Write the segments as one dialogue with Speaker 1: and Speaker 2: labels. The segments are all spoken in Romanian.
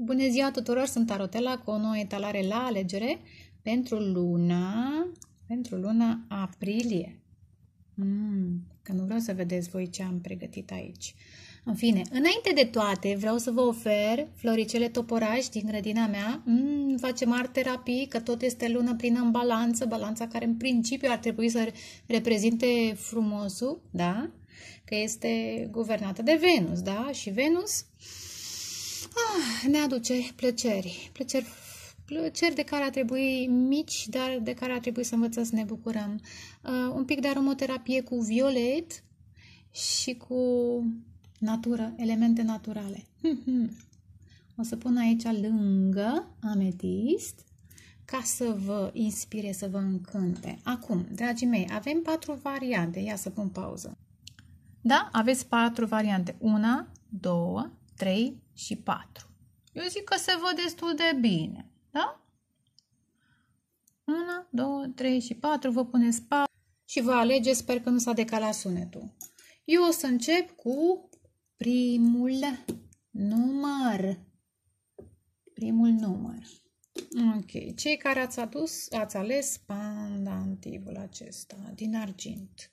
Speaker 1: Bună ziua tuturor, sunt Arotela cu o nouă etalare la alegere pentru luna, pentru luna aprilie. Mm, că nu vreau să vedeți voi ce am pregătit aici. În fine, înainte de toate, vreau să vă ofer floricele toporaj din grădina mea. Mm, facem art terapii, că tot este lună plină în balanță, balanța care în principiu ar trebui să reprezinte frumosul, da? Că este guvernată de Venus, da? Și Venus... Uh, ah, ne aduce plăceri, plăceri, plăceri de care ar trebui mici, dar de care ar trebui să învățăm să ne bucurăm. Uh, un pic de aromoterapie cu violet și cu natură, elemente naturale. Hm, hm. O să pun aici lângă ametist ca să vă inspire, să vă încânte. Acum, dragii mei, avem patru variante. Ia să pun pauză. Da, aveți patru variante. Una, două, trei, și 4. Eu zic că se văd destul de bine, da? 1, 2, 3 și 4, vă puneți 4 și vă alege, sper că nu s-a decalat sunetul. Eu o să încep cu primul număr. Primul număr. Ok, cei care ați adus, ați ales pandantivul acesta din argint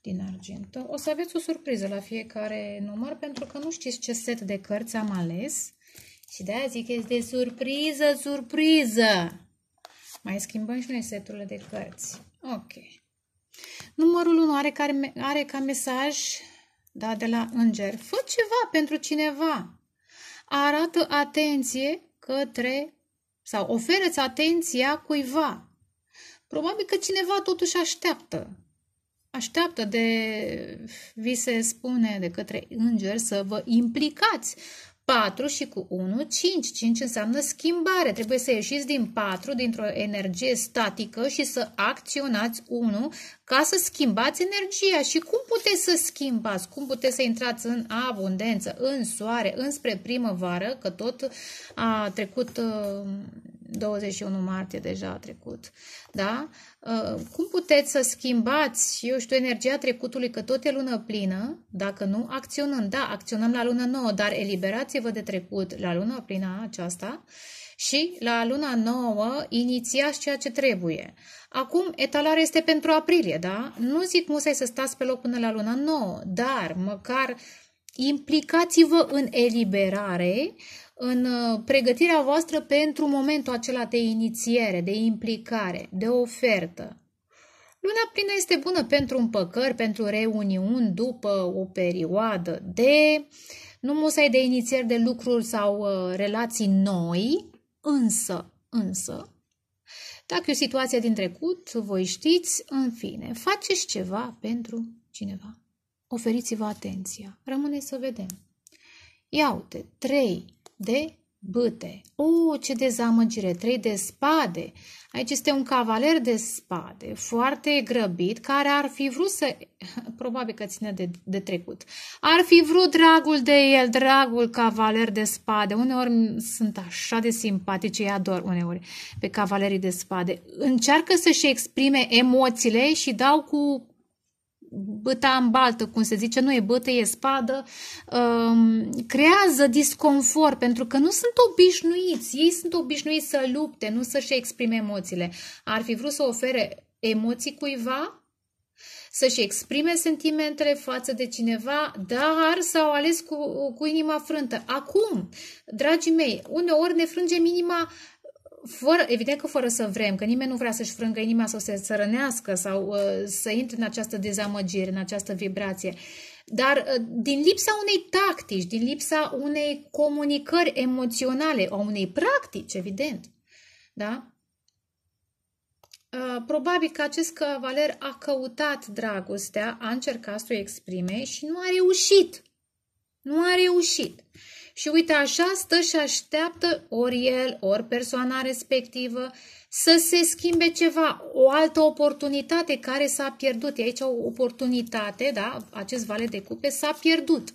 Speaker 1: din argint. O să aveți o surpriză la fiecare număr pentru că nu știți ce set de cărți am ales. Și de-aia zic că este surpriză, surpriză! Mai schimbăm și noi seturile de cărți. Ok. Numărul 1 are, care, are ca mesaj da, de la înger. Fă ceva pentru cineva. Arată atenție către sau ofereți atenția cuiva. Probabil că cineva totuși așteaptă așteaptă de vi se spune de către înger să vă implicați 4 și cu 1, 5. 5 înseamnă schimbare. Trebuie să ieșiți din 4, dintr-o energie statică și să acționați 1 ca să schimbați energia. Și cum puteți să schimbați? Cum puteți să intrați în abundență, în soare, înspre primăvară, că tot a trecut uh, 21 martie deja a trecut, da? Uh, cum puteți să schimbați, eu știu, energia trecutului, că tot e lună plină, dacă nu, acționăm, Da, acționăm la lună nouă, dar eliberați-vă de trecut la luna plină aceasta și la luna nouă inițiați ceea ce trebuie. Acum, etalarea este pentru aprilie, da? Nu zic musai să stați pe loc până la luna nouă, dar măcar implicați-vă în eliberare, în uh, pregătirea voastră pentru momentul acela de inițiere, de implicare, de ofertă. Luna plină este bună pentru împăcări, pentru reuniuni după o perioadă de nu musai de inițieri de lucruri sau uh, relații noi, însă, însă, dacă e o situație din trecut, voi știți, în fine, faceți ceva pentru cineva. Oferiți-vă atenția. Rămâne să vedem. Ia uite, trei de băte, U, uh, ce dezamăgire! Trei de spade. Aici este un cavaler de spade, foarte grăbit, care ar fi vrut să... Probabil că ține de, de trecut. Ar fi vrut dragul de el, dragul cavaler de spade. Uneori sunt așa de simpatice, îi ador uneori pe cavalerii de spade. Încearcă să-și exprime emoțiile și dau cu băta în baltă, cum se zice, nu e bătă, e spadă, ehm, creează disconfort pentru că nu sunt obișnuiți, ei sunt obișnuiți să lupte, nu să-și exprime emoțiile. Ar fi vrut să ofere emoții cuiva, să-și exprime sentimentele față de cineva, dar s-au ales cu, cu inima frântă. Acum, dragii mei, uneori ne frângem inima fără, evident că fără să vrem, că nimeni nu vrea să-și frângă inima sau să se rănească sau uh, să intre în această dezamăgire, în această vibrație. Dar uh, din lipsa unei tactici, din lipsa unei comunicări emoționale, a unei practici, evident, da? Uh, probabil că acest cavaler a căutat dragostea, a încercat să o exprime și nu a reușit. Nu a reușit. Uh, și uite așa stă și așteaptă ori el, ori persoana respectivă să se schimbe ceva, o altă oportunitate care s-a pierdut. E aici o oportunitate, da? acest vale de cupe s-a pierdut.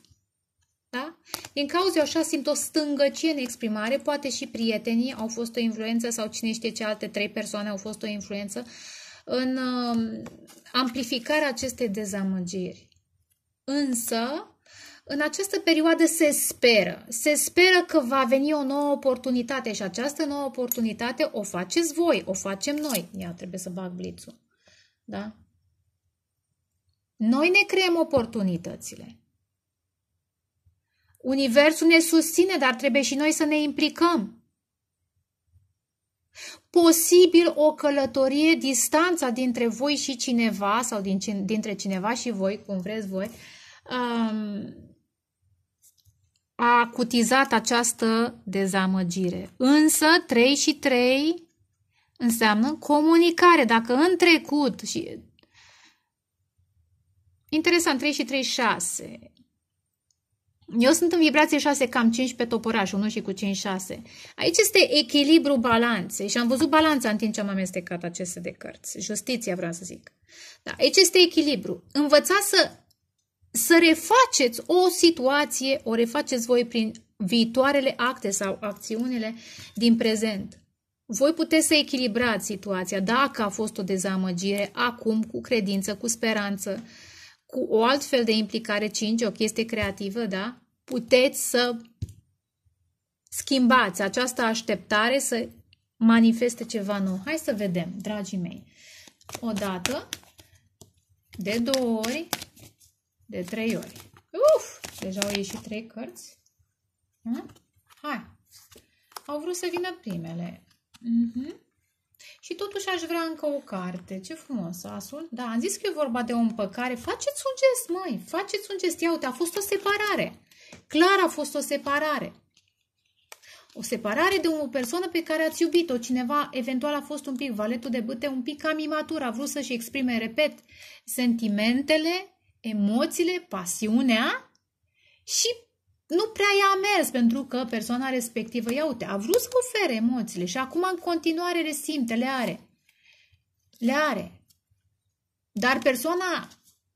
Speaker 1: Da? Din cauza așa simt o stângăcie în exprimare, poate și prietenii au fost o influență sau cine știe ce alte trei persoane au fost o influență în um, amplificarea acestei dezamăgiri. Însă, în această perioadă se speră, se speră că va veni o nouă oportunitate și această nouă oportunitate o faceți voi, o facem noi. Ia, trebuie să bag blițul. Da? Noi ne creăm oportunitățile. Universul ne susține, dar trebuie și noi să ne implicăm. Posibil o călătorie, distanța dintre voi și cineva sau dintre cineva și voi, cum vreți voi, um, a acutizat această dezamăgire. Însă 3 și 3 înseamnă comunicare. Dacă în trecut și Interesant, 3 și 3, 6. Eu sunt în vibrație 6, cam 5 pe toporaș, 1 și cu 5, 6. Aici este echilibru balanței și am văzut balanța în timp ce am amestecat aceste de cărți. Justiția, vreau să zic. Da, aici este echilibru. Învățați să să refaceți o situație, o refaceți voi prin viitoarele acte sau acțiunile din prezent. Voi puteți să echilibrați situația dacă a fost o dezamăgire acum cu credință, cu speranță, cu o altfel de implicare 5, o chestie creativă, da? Puteți să schimbați această așteptare să manifeste ceva nou. Hai să vedem, dragii mei. O dată, de două ori, de trei ori. Uf! Deja au ieșit trei cărți. Ha? Da? Hai! Au vrut să vină primele. Uh mhm. -huh. Și totuși aș vrea încă o carte. Ce frumos, Asul. Da, am zis că e vorba de o împăcare. Faceți un gest, măi. Faceți un gest. Ia uite, a fost o separare. Clar a fost o separare. O separare de o persoană pe care ați iubit-o. Cineva eventual a fost un pic valetul de bâte, un pic cam imatur, a vrut să-și exprime, repet, sentimentele emoțiile, pasiunea și nu prea i-a mers pentru că persoana respectivă, ia uite, a vrut să ofere emoțiile și acum în continuare le simte, le are. Le are. Dar persoana,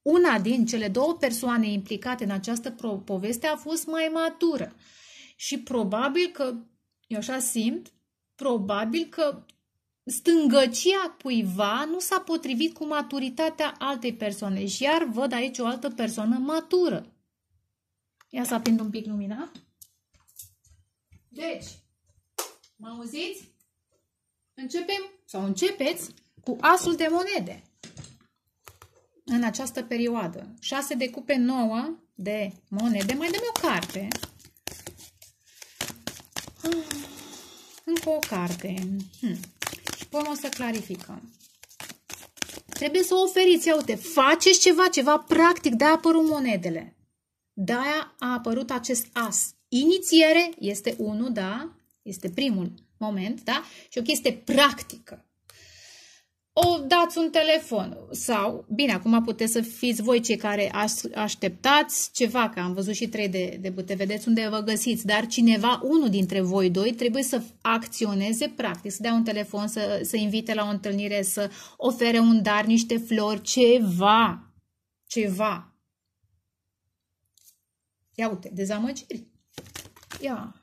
Speaker 1: una din cele două persoane implicate în această poveste a fost mai matură. Și probabil că, eu așa simt, probabil că stângăcia cuiva nu s-a potrivit cu maturitatea altei persoane și iar văd aici o altă persoană matură. Ia să aprind un pic lumina. Deci, mă auziți? Începem sau începeți cu asul de monede în această perioadă. 6 de cupe 9 de monede. Mai dăm o carte. Ah, încă o carte. Hmm. Vom o să clarificăm. Trebuie să oferiți, ia uite, faceți ceva, ceva practic, de-aia apărut monedele. De-aia a apărut acest as. Inițiere este unul, da? Este primul moment, da? Și o chestie practică o dați un telefon sau, bine, acum puteți să fiți voi cei care așteptați ceva, că am văzut și trei de, de bute, vedeți unde vă găsiți, dar cineva, unul dintre voi doi, trebuie să acționeze practic, să dea un telefon, să, să invite la o întâlnire, să ofere un dar, niște flori, ceva, ceva. Ia uite, dezamăgiri. Ia,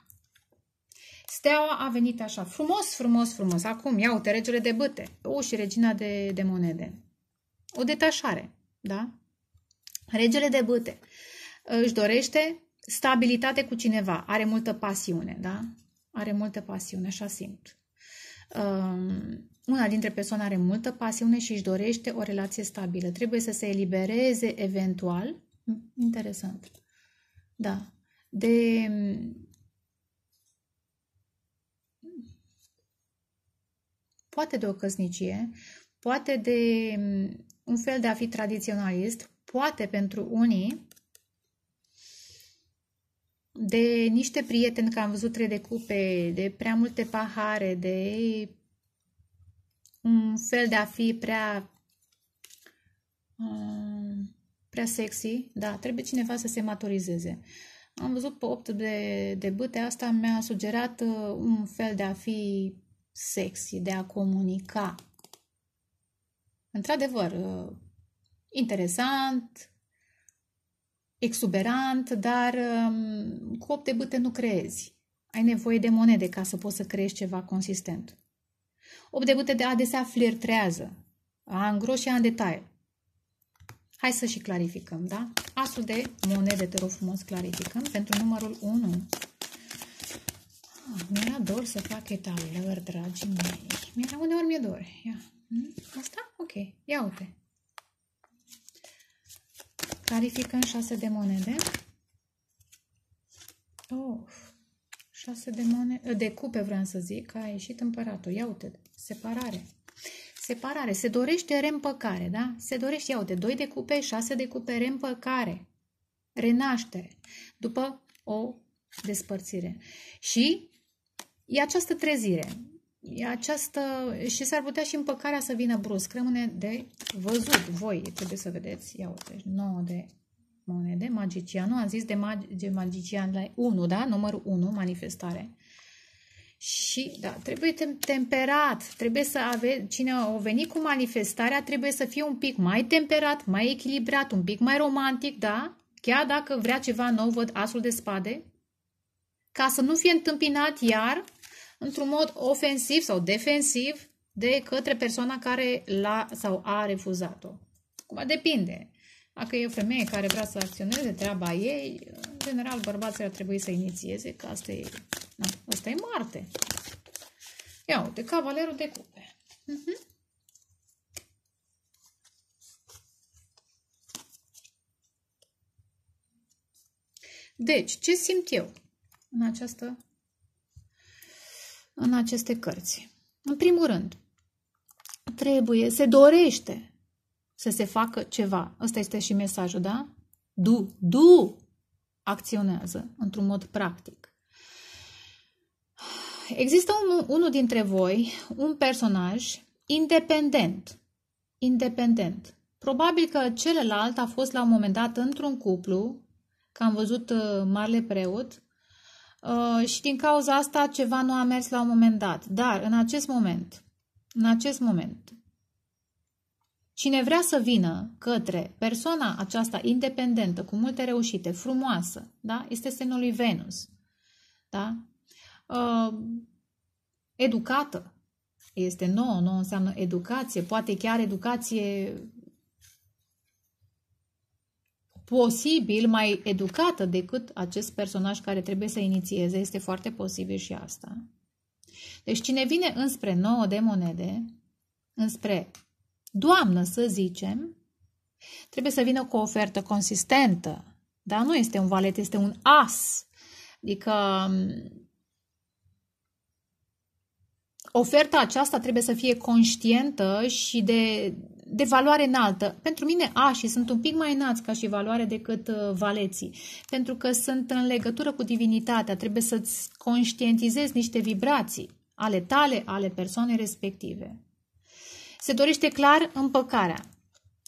Speaker 1: Steaua a venit așa, frumos, frumos, frumos. Acum, ia uite, regele de băte. O, și regina de, de monede. O detașare, da? Regele de băte uh, își dorește stabilitate cu cineva. Are multă pasiune, da? Are multă pasiune, așa simt. Um, una dintre persoane are multă pasiune și își dorește o relație stabilă. Trebuie să se elibereze eventual, interesant, da, de poate de o căsnicie, poate de mm, un fel de a fi tradiționalist, poate pentru unii de niște prieteni, că am văzut trei de cupe, de prea multe pahare, de un fel de a fi prea um, prea sexy, da, trebuie cineva să se maturizeze. Am văzut pe 8 de, de bâte, asta mi-a sugerat uh, un fel de a fi sexy, de a comunica. Într-adevăr, ă, interesant, exuberant, dar ă, cu 8 de bâte nu creezi. Ai nevoie de monede ca să poți să creezi ceva consistent. Opt de bâte de adesea flirtrează, a în și a în detail. Hai să și clarificăm, da? Asul de monede, te rog frumos, clarificăm pentru numărul 1 mi-era dor să fac etalări, dragii mei. Mi-era uneori mi-e dor. Ia. Hmm? Asta? Ok. Ia uite. Clarificăm șase de monede. Oh, șase de monede, eh, de cupe vreau să zic, a ieșit împăratul. Ia uite, separare. Separare, se dorește reîmpăcare, da? Se dorește, ia uite, 2 de cupe, 6 de cupe, reîmpăcare, renaștere, după o despărțire. Și E această trezire. E această... Și s-ar putea și împăcarea să vină brusc. Rămâne de văzut. Voi trebuie să vedeți. Ia uite, 9 de monede, magician. Nu am zis de, mag de magician la 1, da? Numărul 1, manifestare. Și, da, trebuie temperat, trebuie să aveți cine o veni cu manifestarea trebuie să fie un pic mai temperat, mai echilibrat, un pic mai romantic, da? Chiar dacă vrea ceva nou, văd asul de spade, ca să nu fie întâmpinat iar într-un mod ofensiv sau defensiv de către persoana care l-a sau a refuzat-o. Acum depinde. Dacă e o femeie care vrea să acționeze treaba ei, în general bărbații ar trebui să inițieze, că asta e, na, asta e Marte. Ia uite, cavalerul de cupe. Uh-huh. Deci, ce simt eu în această în aceste cărți. În primul rând, trebuie, se dorește să se facă ceva. Ăsta este și mesajul, da? Du, du, acționează într-un mod practic. Există un, unul dintre voi, un personaj independent, independent. Probabil că celălalt a fost la un moment dat într-un cuplu, că am văzut uh, Marele Preot, Uh, și din cauza asta ceva nu a mers la un moment dat. Dar în acest moment, în acest moment, cine vrea să vină către persoana aceasta independentă, cu multe reușite, frumoasă, da? este semnul lui Venus. Da? Uh, educată, este nouă, nouă înseamnă educație, poate chiar educație posibil mai educată decât acest personaj care trebuie să inițieze, este foarte posibil și asta. Deci cine vine înspre nouă de monede, înspre doamnă să zicem, trebuie să vină cu o ofertă consistentă. Dar nu este un valet, este un as. Adică um, oferta aceasta trebuie să fie conștientă și de de valoare înaltă. Pentru mine așii sunt un pic mai înalți ca și valoare decât uh, valeții, pentru că sunt în legătură cu divinitatea, trebuie să-ți conștientizezi niște vibrații ale tale, ale persoanei respective. Se dorește clar împăcarea.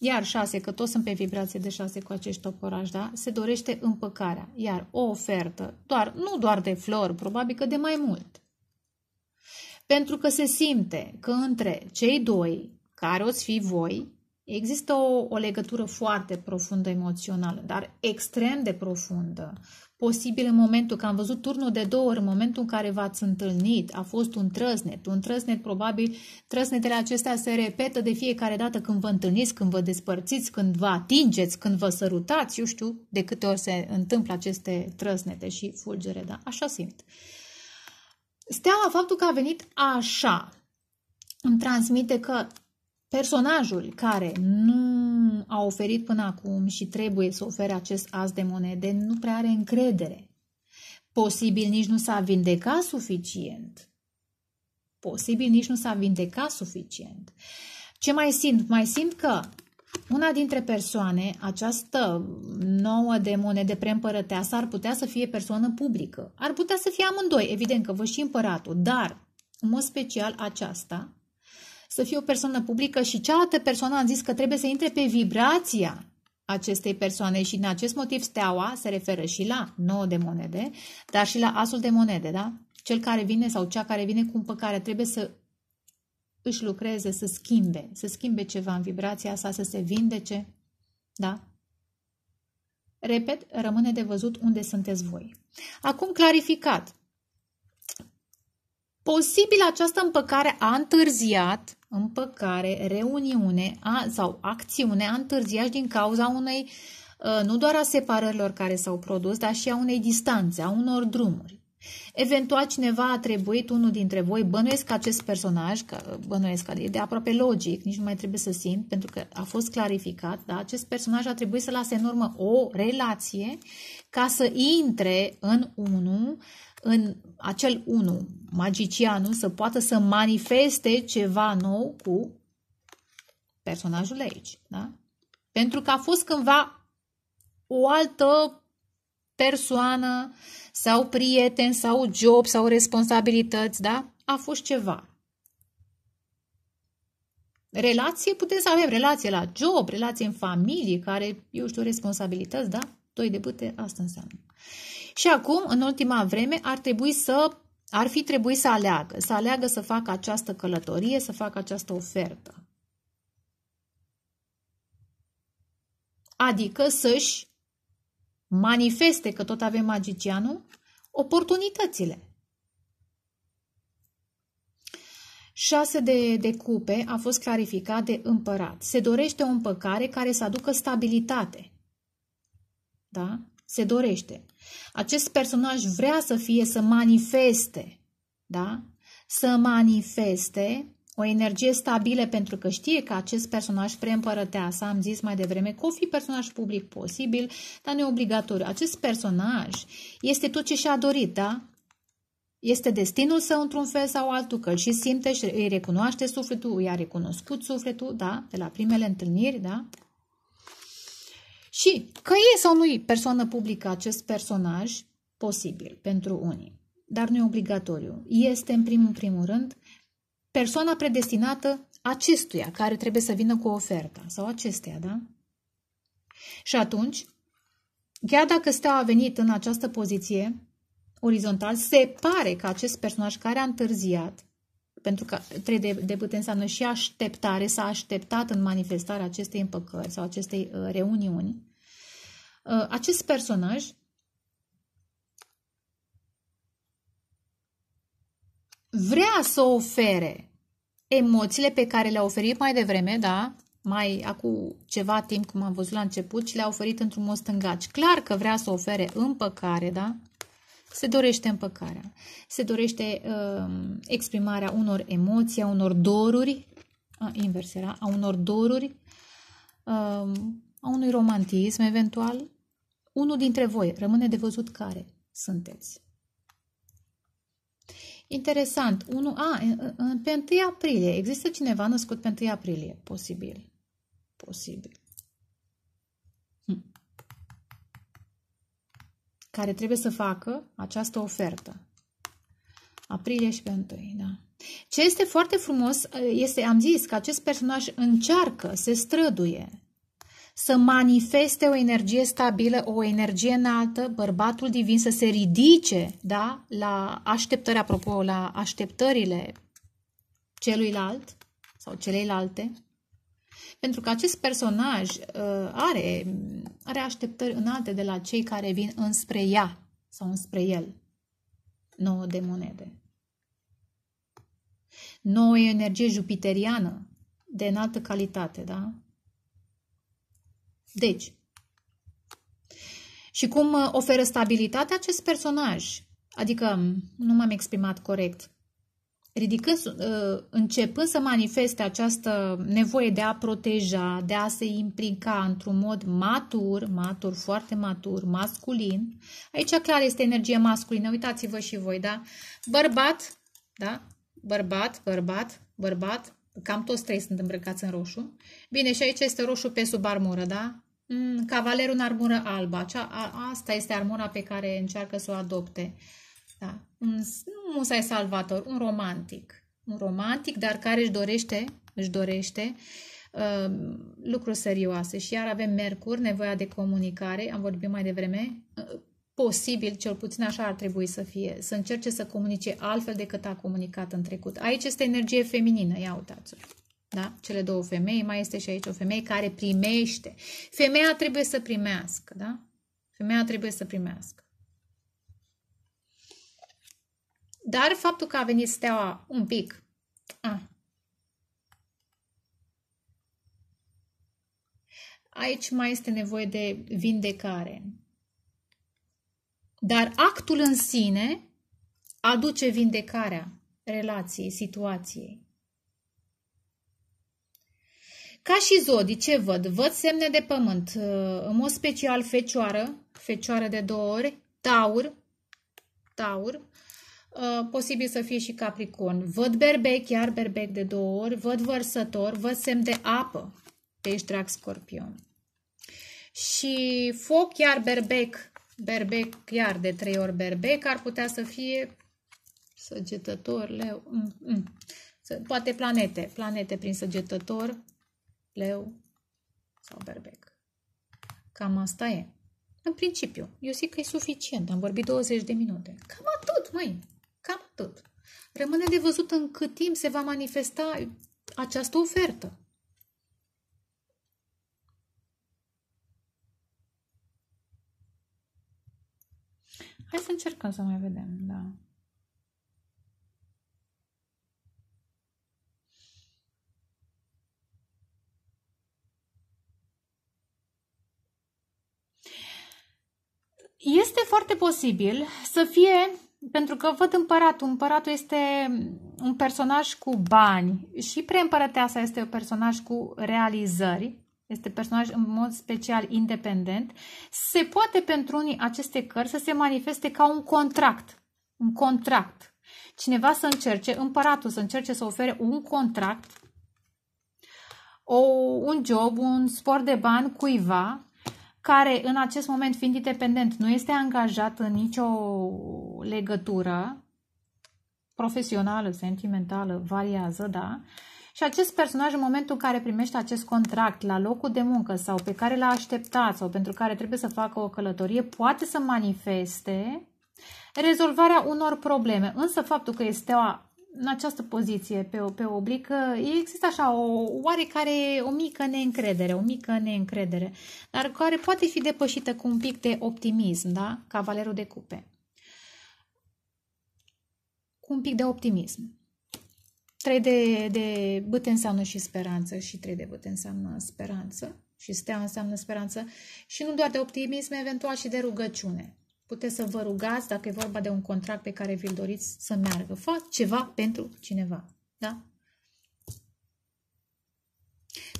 Speaker 1: Iar șase că toți sunt pe vibrație de șase cu acești toporași, da? Se dorește împăcarea. Iar o ofertă, doar, nu doar de flori, probabil că de mai mult. Pentru că se simte că între cei doi care o fi voi, există o, o legătură foarte profundă emoțională, dar extrem de profundă. Posibil în momentul că am văzut turnul de două ori, în momentul în care v-ați întâlnit, a fost un trăsnet, un trăsnet probabil, trăsnetele acestea se repetă de fiecare dată când vă întâlniți, când vă despărțiți, când vă atingeți, când vă sărutați, eu știu de câte ori se întâmplă aceste trăsnete și fulgere, da? Așa simt. Steaua, faptul că a venit așa, îmi transmite că Personajul care nu a oferit până acum și trebuie să ofere acest as de monede nu prea are încredere. Posibil nici nu s-a vindecat suficient. Posibil nici nu s-a vindecat suficient. Ce mai simt? Mai simt că una dintre persoane, această nouă de monede preîmpărăteasă, ar putea să fie persoană publică. Ar putea să fie amândoi, evident că vă și împăratul, dar, în mod special, aceasta să fie o persoană publică și cealaltă persoană a zis că trebuie să intre pe vibrația acestei persoane și din acest motiv steaua se referă și la 9 de monede, dar și la asul de monede, da? Cel care vine sau cea care vine cu împăcare trebuie să își lucreze, să schimbe, să schimbe ceva în vibrația sa, să se vindece, da? Repet, rămâne de văzut unde sunteți voi. Acum clarificat, Posibil această împăcare a întârziat, împăcare, reuniune a, sau acțiune a întârziat din cauza unei, ă, nu doar a separărilor care s-au produs, dar și a unei distanțe, a unor drumuri. Eventual cineva a trebuit, unul dintre voi, bănuiesc că acest personaj, că ă, bănuiesc că e de aproape logic, nici nu mai trebuie să simt, pentru că a fost clarificat, dar acest personaj a trebuit să lase în urmă o relație ca să intre în unul, în acel unu, magicianul, să poată să manifeste ceva nou cu personajul aici. Da? Pentru că a fost cândva o altă persoană sau prieten sau job sau responsabilități, da? A fost ceva. Relație putem să avem, relație la job, relație în familie, care, eu știu, responsabilități, da? Doi de bute, asta înseamnă. Și acum, în ultima vreme, ar trebui să ar fi trebuit să aleagă, să aleagă să facă această călătorie, să facă această ofertă. Adică să-și manifeste, că tot avem magicianul, oportunitățile. Șase de, de cupe a fost clarificat de împărat. Se dorește o împăcare care să aducă stabilitate. Da? Se dorește. Acest personaj vrea să fie, să manifeste, da? Să manifeste o energie stabilă pentru că știe că acest personaj preîmpărăteasa, am zis mai devreme, că o fi personaj public posibil, dar nu e obligatoriu. Acest personaj este tot ce și-a dorit, da? Este destinul său într-un fel sau altul, că îl și simte și îi recunoaște sufletul, i-a recunoscut sufletul, da? De la primele întâlniri, da? Și că e sau nu e persoană publică acest personaj, posibil pentru unii, dar nu e obligatoriu. Este, în primul, primul rând, persoana predestinată acestuia care trebuie să vină cu oferta sau acesteia, da? Și atunci, chiar dacă steaua a venit în această poziție orizontal, se pare că acest personaj care a întârziat, pentru că trebuie de putem înseamnă și așteptare, s-a așteptat în manifestarea acestei împăcări sau acestei uh, reuniuni, Uh, acest personaj vrea să ofere emoțiile pe care le-a oferit mai devreme, da? Mai acum ceva timp, cum am văzut la început, și le-a oferit într-un mod stângaci. Clar că vrea să ofere împăcare, da? Se dorește împăcarea. Se dorește uh, exprimarea unor emoții, a unor doruri, a, invers era, a unor doruri, uh, a unui romantism eventual, unul dintre voi rămâne de văzut care sunteți. Interesant. Unu, a, pe 1 aprilie. Există cineva născut pe 1 aprilie? Posibil. Posibil. Hm. Care trebuie să facă această ofertă. Aprilie și pe 1, da. Ce este foarte frumos este, am zis, că acest personaj încearcă, se străduie să manifeste o energie stabilă, o energie înaltă, bărbatul divin să se ridice da? la așteptări, apropo, la așteptările celuilalt sau celeilalte, pentru că acest personaj uh, are, are așteptări înalte de la cei care vin înspre ea sau înspre el. Nouă de monede. nouă energie jupiteriană de înaltă calitate, da? Deci, și cum uh, oferă stabilitate acest personaj? Adică, nu m-am exprimat corect. Ridicând, uh, începând să manifeste această nevoie de a proteja, de a se implica într-un mod matur, matur, foarte matur, masculin. Aici clar este energie masculină, uitați-vă și voi, da? Bărbat, da? Bărbat, bărbat, bărbat, Cam toți trei sunt îmbrăcați în roșu. Bine, și aici este roșu pe sub armură, da? Mm, cavalerul în armură albă. Acea, a, asta este armura pe care încearcă să o adopte. Da. Un, nu Musai Salvator, un romantic. Un romantic, dar care își dorește, își dorește uh, lucruri serioase. Și iar avem Mercur, nevoia de comunicare. Am vorbit mai devreme. Uh, posibil, cel puțin așa ar trebui să fie, să încerce să comunice altfel decât a comunicat în trecut. Aici este energie feminină, ia uitați-o. Da? Cele două femei, mai este și aici o femeie care primește. Femeia trebuie să primească, da? Femeia trebuie să primească. Dar faptul că a venit steaua un pic, a, aici mai este nevoie de vindecare. Dar actul în sine aduce vindecarea relației, situației. Ca și zodi ce văd? Văd semne de pământ, uh, în mod special fecioară, fecioară de două ori, taur, taur, uh, posibil să fie și capricorn. Văd berbec, iar berbec de două ori, văd vărsător, văd semn de apă, pești deci, drag scorpion. Și foc, iar berbec berbec, iar de trei ori berbec, ar putea să fie săgetător, leu, mm, mm. poate planete, planete prin săgetător, leu sau berbec. Cam asta e. În principiu, eu zic că e suficient, am vorbit 20 de minute. Cam atât, măi, cam atât. Rămâne de văzut în cât timp se va manifesta această ofertă. Hai să încercăm să mai vedem, da. Este foarte posibil să fie, pentru că văd împăratul, împăratul este un personaj cu bani și preîmpărăteasa este un personaj cu realizări este personaj în mod special independent, se poate pentru unii aceste cărți să se manifeste ca un contract. Un contract. Cineva să încerce, împăratul să încerce să ofere un contract, o, un job, un spor de bani cuiva care în acest moment fiind independent nu este angajat în nicio legătură profesională, sentimentală, variază, da? Uh, și acest personaj în momentul în care primește acest contract la locul de muncă sau pe care l-a așteptat sau pentru care trebuie să facă o călătorie, poate să manifeste rezolvarea unor probleme. Însă faptul că este o în această poziție pe, pe oblică, există așa o oarecare, o mică neîncredere, o mică neîncredere, dar care poate fi depășită cu un pic de optimism, da? Cavalerul de cupe. Cu un pic de optimism. Trei de, de bâte înseamnă și speranță și trei de bâte înseamnă speranță și stea înseamnă speranță și nu doar de optimism, eventual și de rugăciune. Puteți să vă rugați, dacă e vorba de un contract pe care vi-l doriți, să meargă. Fă ceva pentru cineva. Da?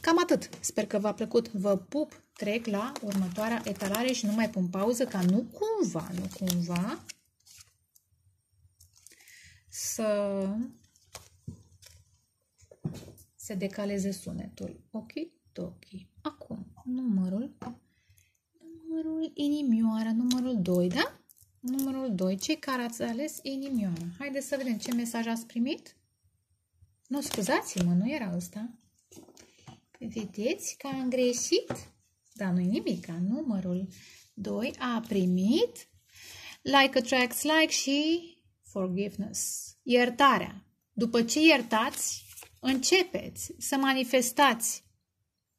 Speaker 1: Cam atât. Sper că v-a plăcut. Vă pup, trec la următoarea etalare și nu mai pun pauză ca nu cumva, nu cumva să se decaleze sunetul. Ok, toki. Acum, numărul, numărul inimioară, numărul 2, da? Numărul 2. Cei care ați ales inimioară. Haideți să vedem ce mesaj ați primit. Nu, scuzați-mă, nu era ăsta. Vedeți că am greșit? Dar nu-i nimic. Numărul 2 a primit like attracts like și forgiveness. Iertarea. După ce iertați, Începeți să manifestați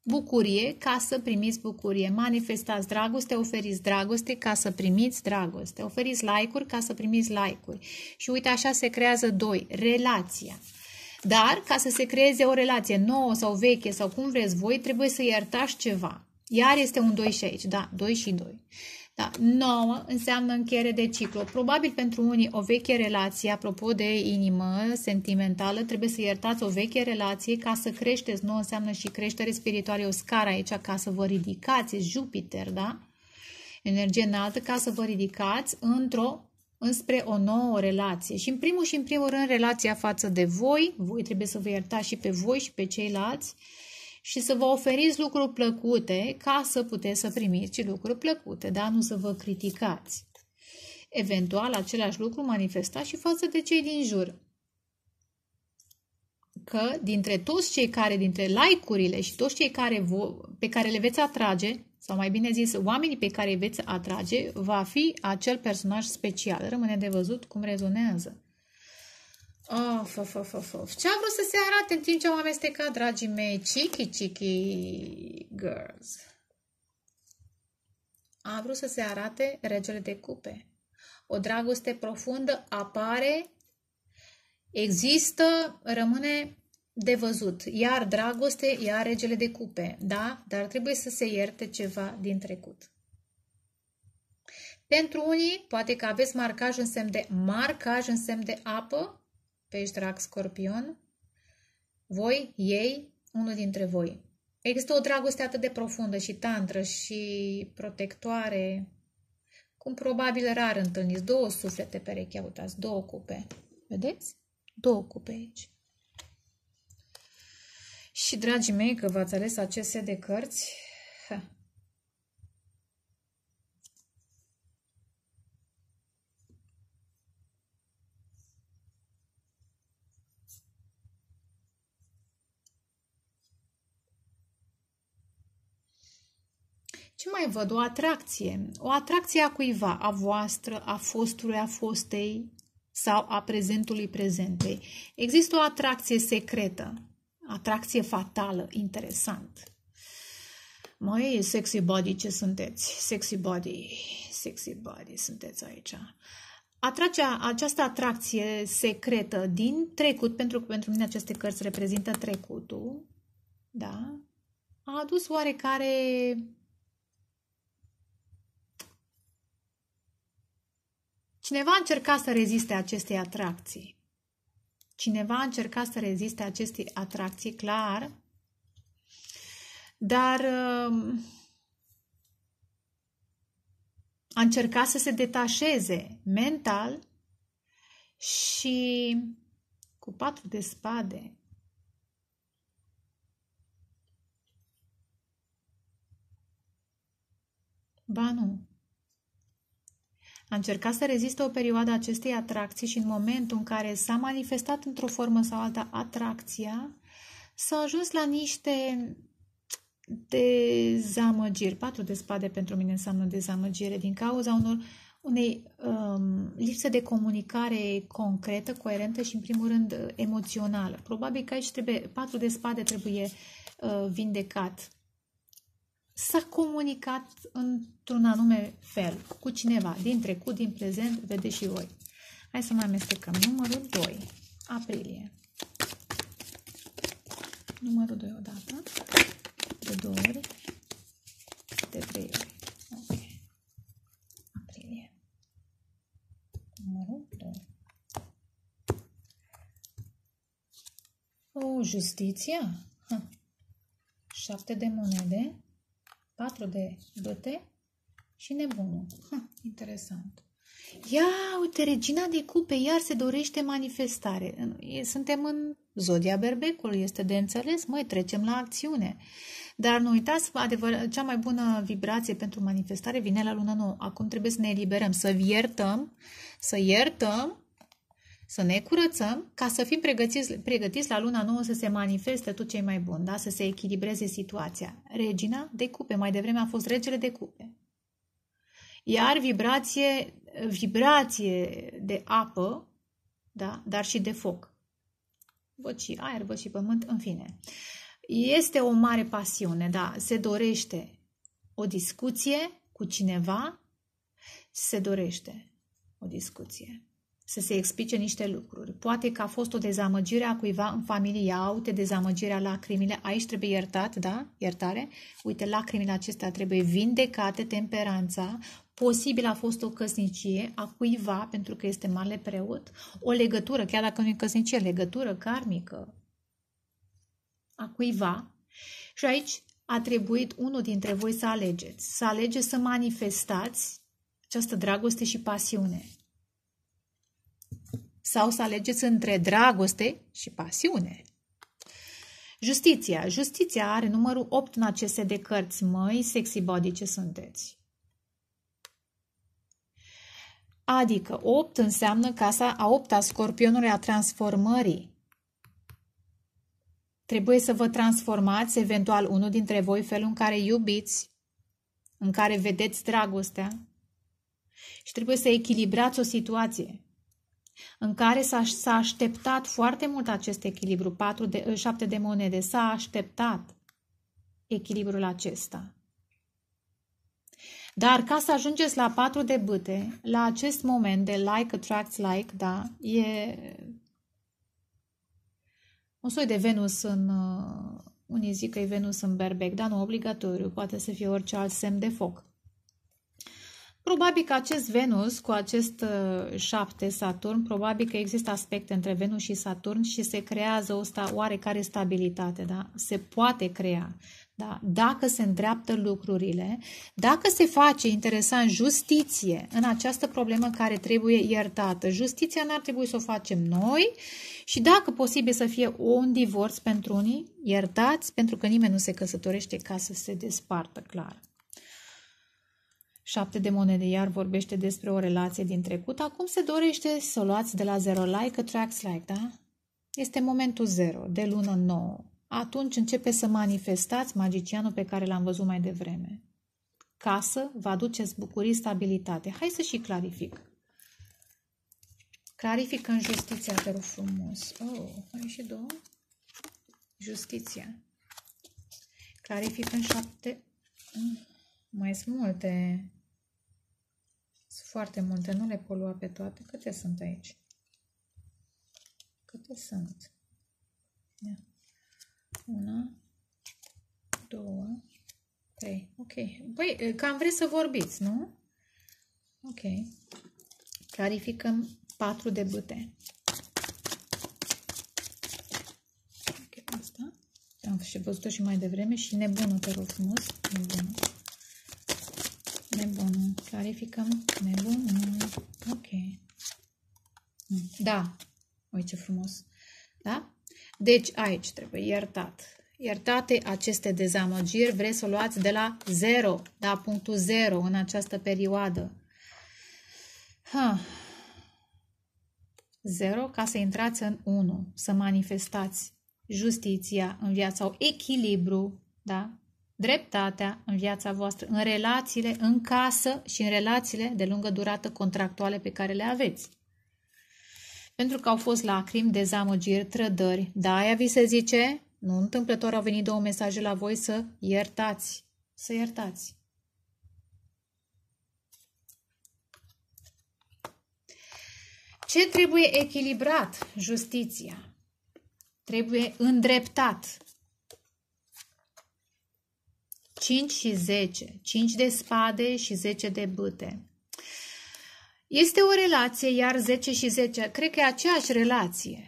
Speaker 1: bucurie ca să primiți bucurie. Manifestați dragoste, oferiți dragoste ca să primiți dragoste. Oferiți like-uri ca să primiți like-uri. Și uite așa se creează doi, relația. Dar ca să se creeze o relație nouă sau veche sau cum vreți voi, trebuie să iertați ceva. Iar este un 2 și aici, da, 2 și 2. Da, 9 înseamnă încheiere de ciclu. Probabil pentru unii o veche relație, apropo de inimă sentimentală, trebuie să iertați o veche relație ca să creșteți. 9 înseamnă și creștere spirituală, e o scară aici ca să vă ridicați, Jupiter, da? Energie înaltă ca să vă ridicați într-o înspre o nouă relație. Și în primul și în primul rând relația față de voi, voi trebuie să vă iertați și pe voi și pe ceilalți și să vă oferiți lucruri plăcute ca să puteți să primiți lucruri plăcute, dar nu să vă criticați. Eventual, același lucru manifesta și față de cei din jur. Că dintre toți cei care, dintre like-urile și toți cei care vo, pe care le veți atrage, sau mai bine zis, oamenii pe care îi veți atrage, va fi acel personaj special. Rămâne de văzut cum rezonează. Of, of, of, of, of. Ce a vrut să se arate în timp ce am amestecat, dragii mei? cheeky, cheeky girls. A vrut să se arate regele de cupe. O dragoste profundă apare, există, rămâne de văzut. Iar dragoste, iar regele de cupe, da? Dar trebuie să se ierte ceva din trecut. Pentru unii, poate că aveți marcaj în semn de marcaj în semn de apă, pești, drac, scorpion, voi, ei, unul dintre voi. Există o dragoste atât de profundă și tantră și protectoare, cum probabil rar întâlniți. Două suflete perechi uitați, două cupe. Vedeți? Două cupe aici. Și, dragii mei, că v-ați ales acest set de cărți, Ce mai văd? O atracție. O atracție a cuiva, a voastră, a fostului, a fostei sau a prezentului prezentei. Există o atracție secretă, atracție fatală, interesant. Mai sexy body ce sunteți. Sexy body, sexy body sunteți aici. Atracea, această atracție secretă din trecut, pentru că pentru mine aceste cărți reprezintă trecutul, da? a adus oarecare Cineva încerca să reziste acestei atracții. Cineva încerca să reziste acestei atracții, clar, dar um, a încercat să se detașeze mental și cu patru de spade Ba nu. A încercat să reziste o perioadă acestei atracții și în momentul în care s-a manifestat într-o formă sau alta atracția, s-a ajuns la niște dezamăgiri. Patru de spade pentru mine înseamnă dezamăgire din cauza unor unei um, lipse de comunicare concretă, coerentă și, în primul rând, emoțională. Probabil că aici trebuie, patru de spade trebuie uh, vindecat s-a comunicat într-un anume fel cu cineva din trecut, din prezent, vedeți și voi. Hai să mai amestecăm. Numărul 2, aprilie. Numărul 2 odată, de două ori, de trei ori. Numărul O, justiția? Ha. Șapte de monede. 4 de BT și nebunul. Ha, interesant. Ia, uite, regina de cupe iar se dorește manifestare. Suntem în zodia berbecului, este de înțeles. Măi, trecem la acțiune. Dar nu uitați, adevăr, cea mai bună vibrație pentru manifestare vine la luna nouă. Acum trebuie să ne eliberăm, să iertăm, să iertăm să ne curățăm ca să fim pregătiți, pregătiți la luna nouă să se manifeste tot ce e mai bun, da? să se echilibreze situația. Regina de cupe, mai devreme a fost regele de cupe. Iar vibrație, vibrație de apă, da? dar și de foc. Văd și aer, văd și pământ, în fine. Este o mare pasiune, da, se dorește o discuție cu cineva, se dorește o discuție să se explice niște lucruri. Poate că a fost o dezamăgire a cuiva în familie, familia, uite, dezamăgirea, lacrimile, aici trebuie iertat, da? Iertare? Uite, lacrimile acestea trebuie vindecate, temperanța, posibil a fost o căsnicie a cuiva, pentru că este mare preot, o legătură, chiar dacă nu e căsnicie, legătură karmică a cuiva. Și aici a trebuit unul dintre voi să alegeți, să alegeți să manifestați această dragoste și pasiune sau să alegeți între dragoste și pasiune. Justiția. Justiția are numărul 8 în aceste de cărți. Măi, sexy body, ce sunteți? Adică 8 înseamnă casa a 8 a scorpionului a transformării. Trebuie să vă transformați eventual unul dintre voi felul în care iubiți, în care vedeți dragostea și trebuie să echilibrați o situație în care s-a, așteptat foarte mult acest echilibru, 4 de, 7 ă, de monede, s-a așteptat echilibrul acesta. Dar ca să ajungeți la 4 de bâte, la acest moment de like attracts like, da, e un soi de Venus în... Ă, unii zic că e Venus în berbec, dar nu obligatoriu, poate să fie orice alt semn de foc. Probabil că acest Venus cu acest uh, șapte Saturn, probabil că există aspecte între Venus și Saturn și se creează o sta, oarecare stabilitate, da? Se poate crea, da? Dacă se îndreaptă lucrurile, dacă se face, interesant, justiție în această problemă care trebuie iertată. Justiția n-ar trebui să o facem noi și dacă posibil să fie un divorț pentru unii, iertați, pentru că nimeni nu se căsătorește ca să se despartă, clar. Șapte de monede iar vorbește despre o relație din trecut. Acum se dorește să o luați de la zero like către like, da? Este momentul zero, de lună nouă. Atunci începe să manifestați magicianul pe care l-am văzut mai devreme. Casă vă aduceți bucurii, stabilitate. Hai să și clarific. Clarifică în justiția, te rog frumos. Oh, mai și două. Justiția. Clarifică în șapte... Mm, mai sunt multe. Sunt foarte multe, nu le pot lua pe toate. Câte sunt aici? Câte sunt? Ia. Una, două, trei. Ok. Băi, cam vreți să vorbiți, nu? Ok. Clarificăm patru de bâte. Ok, asta. Am și văzut-o și mai devreme și nebună, te rog frumos. Nebună nebunul. Clarificăm nebunul. Ok. Da. Uite ce frumos. Da? Deci aici trebuie iertat. Iertate aceste dezamăgiri. Vreți să o luați de la 0. Da, punctul 0 în această perioadă. Ha. 0 ca să intrați în 1. Să manifestați justiția în viața. sau echilibru. Da? dreptatea în viața voastră, în relațiile, în casă și în relațiile de lungă durată contractuale pe care le aveți. Pentru că au fost lacrimi, dezamăgiri, trădări, da, aia vi se zice, nu întâmplător au venit două mesaje la voi să iertați, să iertați. Ce trebuie echilibrat? Justiția. Trebuie îndreptat 5 și 10, 5 de spade și 10 de bâte. Este o relație, iar 10 și 10, cred că e aceeași relație.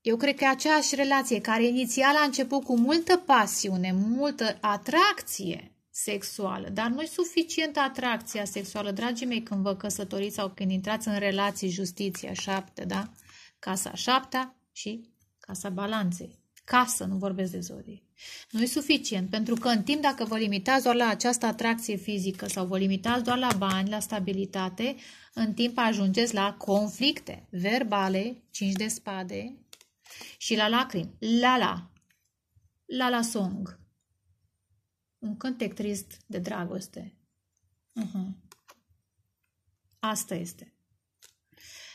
Speaker 1: Eu cred că e aceeași relație care inițial a început cu multă pasiune, multă atracție sexuală, dar nu-i suficientă atracția sexuală. Dragii mei, când vă căsătoriți sau când intrați în relații, justiția șapte, da? Casa șaptea și casa balanței. Casă, nu vorbesc de zodii nu e suficient, pentru că în timp dacă vă limitați doar la această atracție fizică sau vă limitați doar la bani, la stabilitate, în timp ajungeți la conflicte verbale, cinci de spade, și la lacrimi, la la, la la song, un cântec trist de dragoste. Uh-huh. Asta este.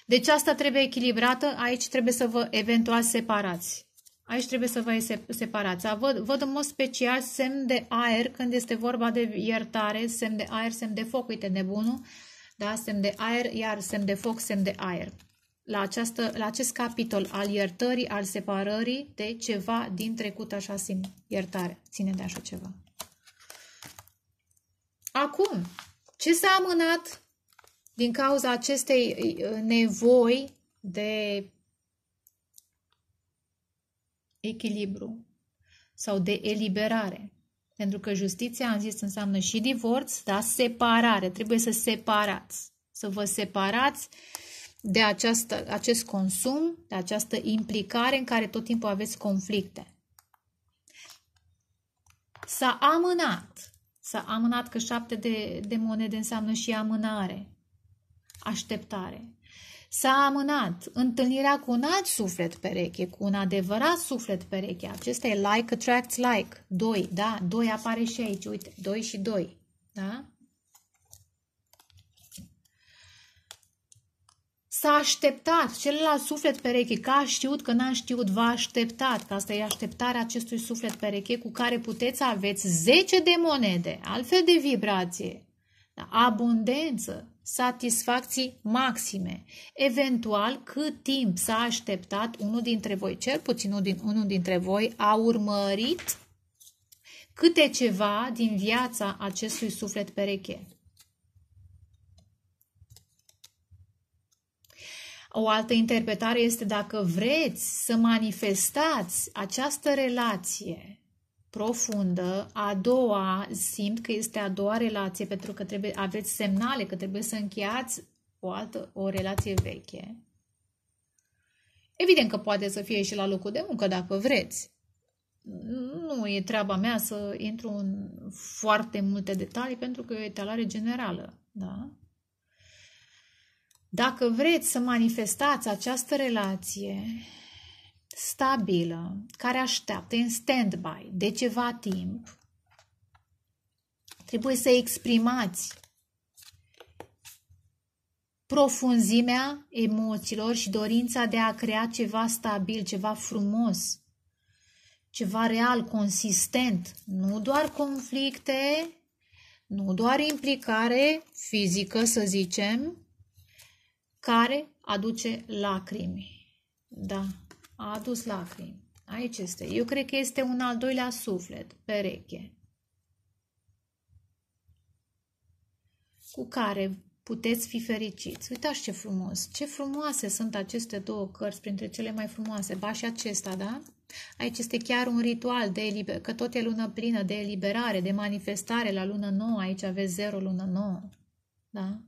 Speaker 1: Deci asta trebuie echilibrată, aici trebuie să vă eventual separați. Aici trebuie să vă separați. Văd, văd în mod special semn de aer când este vorba de iertare, semn de aer, semn de foc, uite nebunul, da? semn de aer, iar semn de foc, semn de aer. La, această, la acest capitol al iertării, al separării de ceva din trecut, așa simt iertare. Ține de așa ceva. Acum, ce s-a amânat din cauza acestei eh, nevoi de echilibru sau de eliberare. Pentru că justiția, am zis, înseamnă și divorț, dar separare. Trebuie să separați, să vă separați de această, acest consum, de această implicare în care tot timpul aveți conflicte. S-a amânat. S-a amânat că șapte de, de monede înseamnă și amânare așteptare. S-a amânat întâlnirea cu un alt suflet pereche, cu un adevărat suflet pereche. Acesta e like attracts like. 2, da? 2 apare și aici, uite, 2 și 2, da? S-a așteptat, celălalt suflet pereche, că a știut, că n-a știut, v-a așteptat, că asta e așteptarea acestui suflet pereche cu care puteți aveți 10 de monede, altfel de vibrație, da? abundență, satisfacții maxime, eventual cât timp s-a așteptat unul dintre voi, cel puțin unul, din, unul dintre voi a urmărit câte ceva din viața acestui suflet pereche. O altă interpretare este dacă vreți să manifestați această relație profundă, a doua simt că este a doua relație pentru că trebuie, aveți semnale că trebuie să încheiați o, altă, o relație veche. Evident că poate să fie și la locul de muncă dacă vreți. Nu e treaba mea să intru în foarte multe detalii pentru că e talare generală. Da? Dacă vreți să manifestați această relație, stabilă, care așteaptă în stand-by de ceva timp, trebuie să exprimați profunzimea emoțiilor și dorința de a crea ceva stabil, ceva frumos, ceva real, consistent, nu doar conflicte, nu doar implicare fizică, să zicem, care aduce lacrimi. Da a adus lacrimi. Aici este. Eu cred că este un al doilea suflet, pereche, cu care puteți fi fericiți. Uitați ce frumos, ce frumoase sunt aceste două cărți, printre cele mai frumoase. Ba și acesta, da? Aici este chiar un ritual de eliber, că tot e lună plină de eliberare, de manifestare la lună nouă. Aici aveți zero lună nouă, da?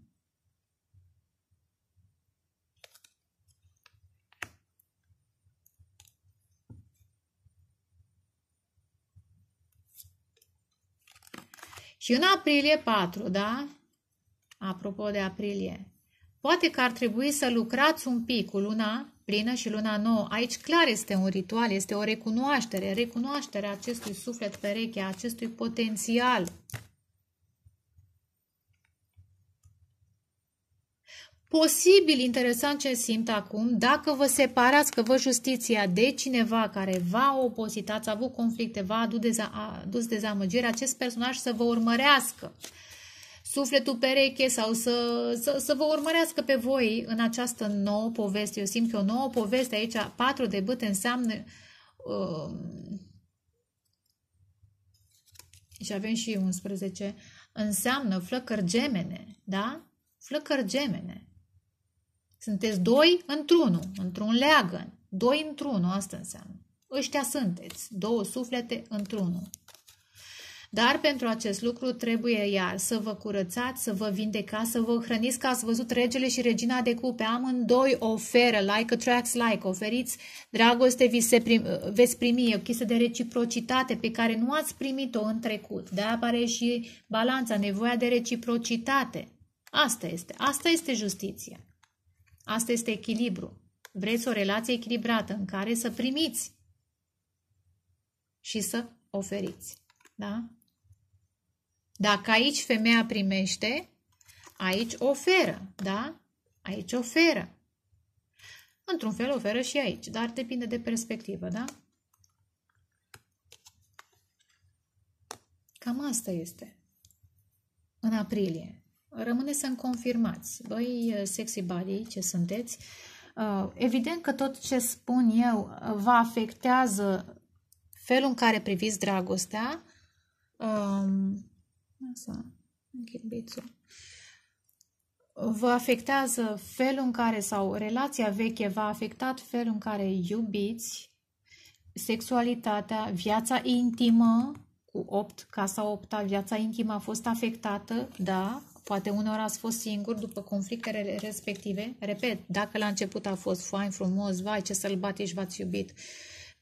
Speaker 1: Și în aprilie 4, da? Apropo de aprilie. Poate că ar trebui să lucrați un pic cu luna plină și luna nouă. Aici clar este un ritual, este o recunoaștere, recunoașterea acestui suflet pereche, acestui potențial Posibil interesant ce simt acum, dacă vă separați, că vă justiția de cineva care v-a oposit, ați avut conflicte, v-a adus, deza- adus dezamăgire, acest personaj să vă urmărească sufletul pereche sau să, să, să vă urmărească pe voi în această nouă poveste. Eu simt că o nouă poveste aici, patru de bâte, înseamnă uh, și avem și 11, înseamnă flăcări gemene, da? Flăcări gemene. Sunteți doi într-unul, într-un leagăn. Doi într-unul, asta înseamnă. Ăștia sunteți, două suflete într-unul. Dar pentru acest lucru trebuie iar să vă curățați, să vă vindecați, să vă hrăniți, că ați văzut regele și regina de cupe. Amândoi oferă, like attracts like, oferiți dragoste, vi se prim, veți primi o chestie de reciprocitate pe care nu ați primit-o în trecut. De apare și balanța, nevoia de reciprocitate. Asta este, asta este justiția. Asta este echilibru. Vreți o relație echilibrată în care să primiți și să oferiți. Da? Dacă aici femeia primește, aici oferă, da? Aici oferă. Într-un fel oferă și aici, dar depinde de perspectivă, da? Cam asta este în aprilie. Rămâne să-mi confirmați, voi uh, sexy body, ce sunteți. Uh, evident că tot ce spun eu uh, vă afectează felul în care priviți dragostea. Să um, Vă afectează felul în care, sau relația veche v-a afectat felul în care iubiți, sexualitatea, viața intimă, cu 8, casa 8 viața intimă a fost afectată, da, Poate uneori ați fost singur după conflictele respective. Repet, dacă la început a fost fain, frumos, vai, ce sălbatici v-ați iubit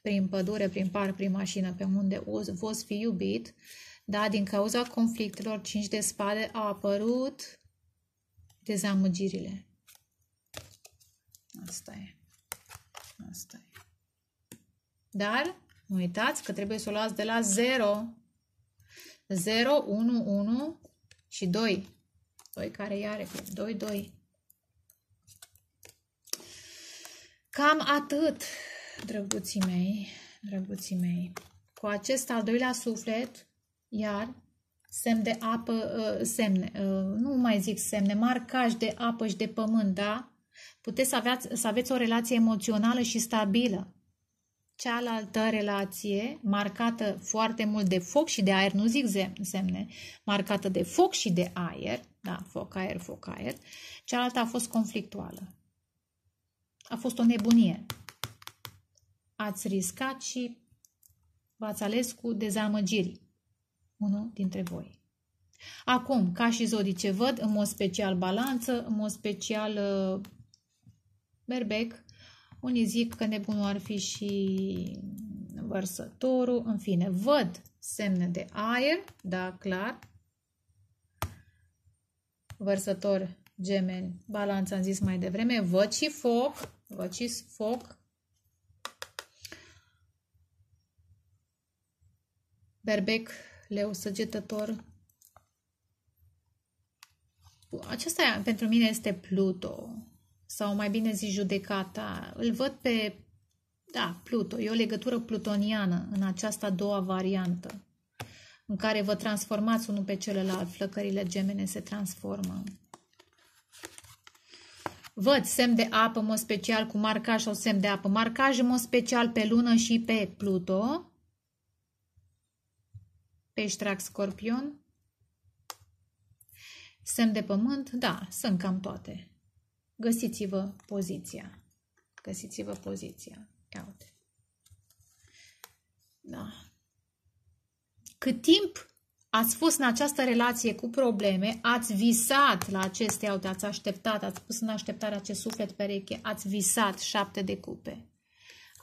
Speaker 1: prin pădure, prin parc, prin mașină, pe unde v-ați fi iubit, da, din cauza conflictelor, cinci de spade a apărut dezamăgirile. Asta e. Asta e. Dar nu uitați că trebuie să o luați de la 0. 0, 1, 1 și 2 doi care iar doi doi Cam atât, drăguții mei, drăguții mei. Cu acest al doilea suflet, iar semn de apă, uh, semne, uh, nu mai zic semne, marcaj de apă și de pământ, da? Puteți să aveți, să aveți o relație emoțională și stabilă. Cealaltă relație, marcată foarte mult de foc și de aer, nu zic semne, marcată de foc și de aer, da, foc aer, foc aer. Cealaltă a fost conflictuală. A fost o nebunie. Ați riscat și v-ați ales cu dezamăgiri unul dintre voi. Acum, ca și zodice, văd în mod special balanță, în mod special uh, berbec. Unii zic că nebunul ar fi și vărsătorul. În fine, văd semne de aer, da, clar, vărsător, gemeni, balanță, am zis mai devreme, văd și foc, văd și foc, berbec, leu săgetător. Acesta pentru mine este Pluto, sau mai bine zis judecata. Îl văd pe, da, Pluto, e o legătură plutoniană în această a doua variantă în care vă transformați unul pe celălalt, flăcările gemene se transformă. Văd semn de apă, mă special, cu marcaj sau semn de apă. Marcaj, mă special, pe lună și pe Pluto. Peștrac scorpion. Semn de pământ, da, sunt cam toate. Găsiți-vă poziția. Găsiți-vă poziția. Ia uite. Da, cât timp ați fost în această relație cu probleme, ați visat la acestea, ați așteptat, ați pus în așteptare acest suflet pereche, ați visat șapte de cupe.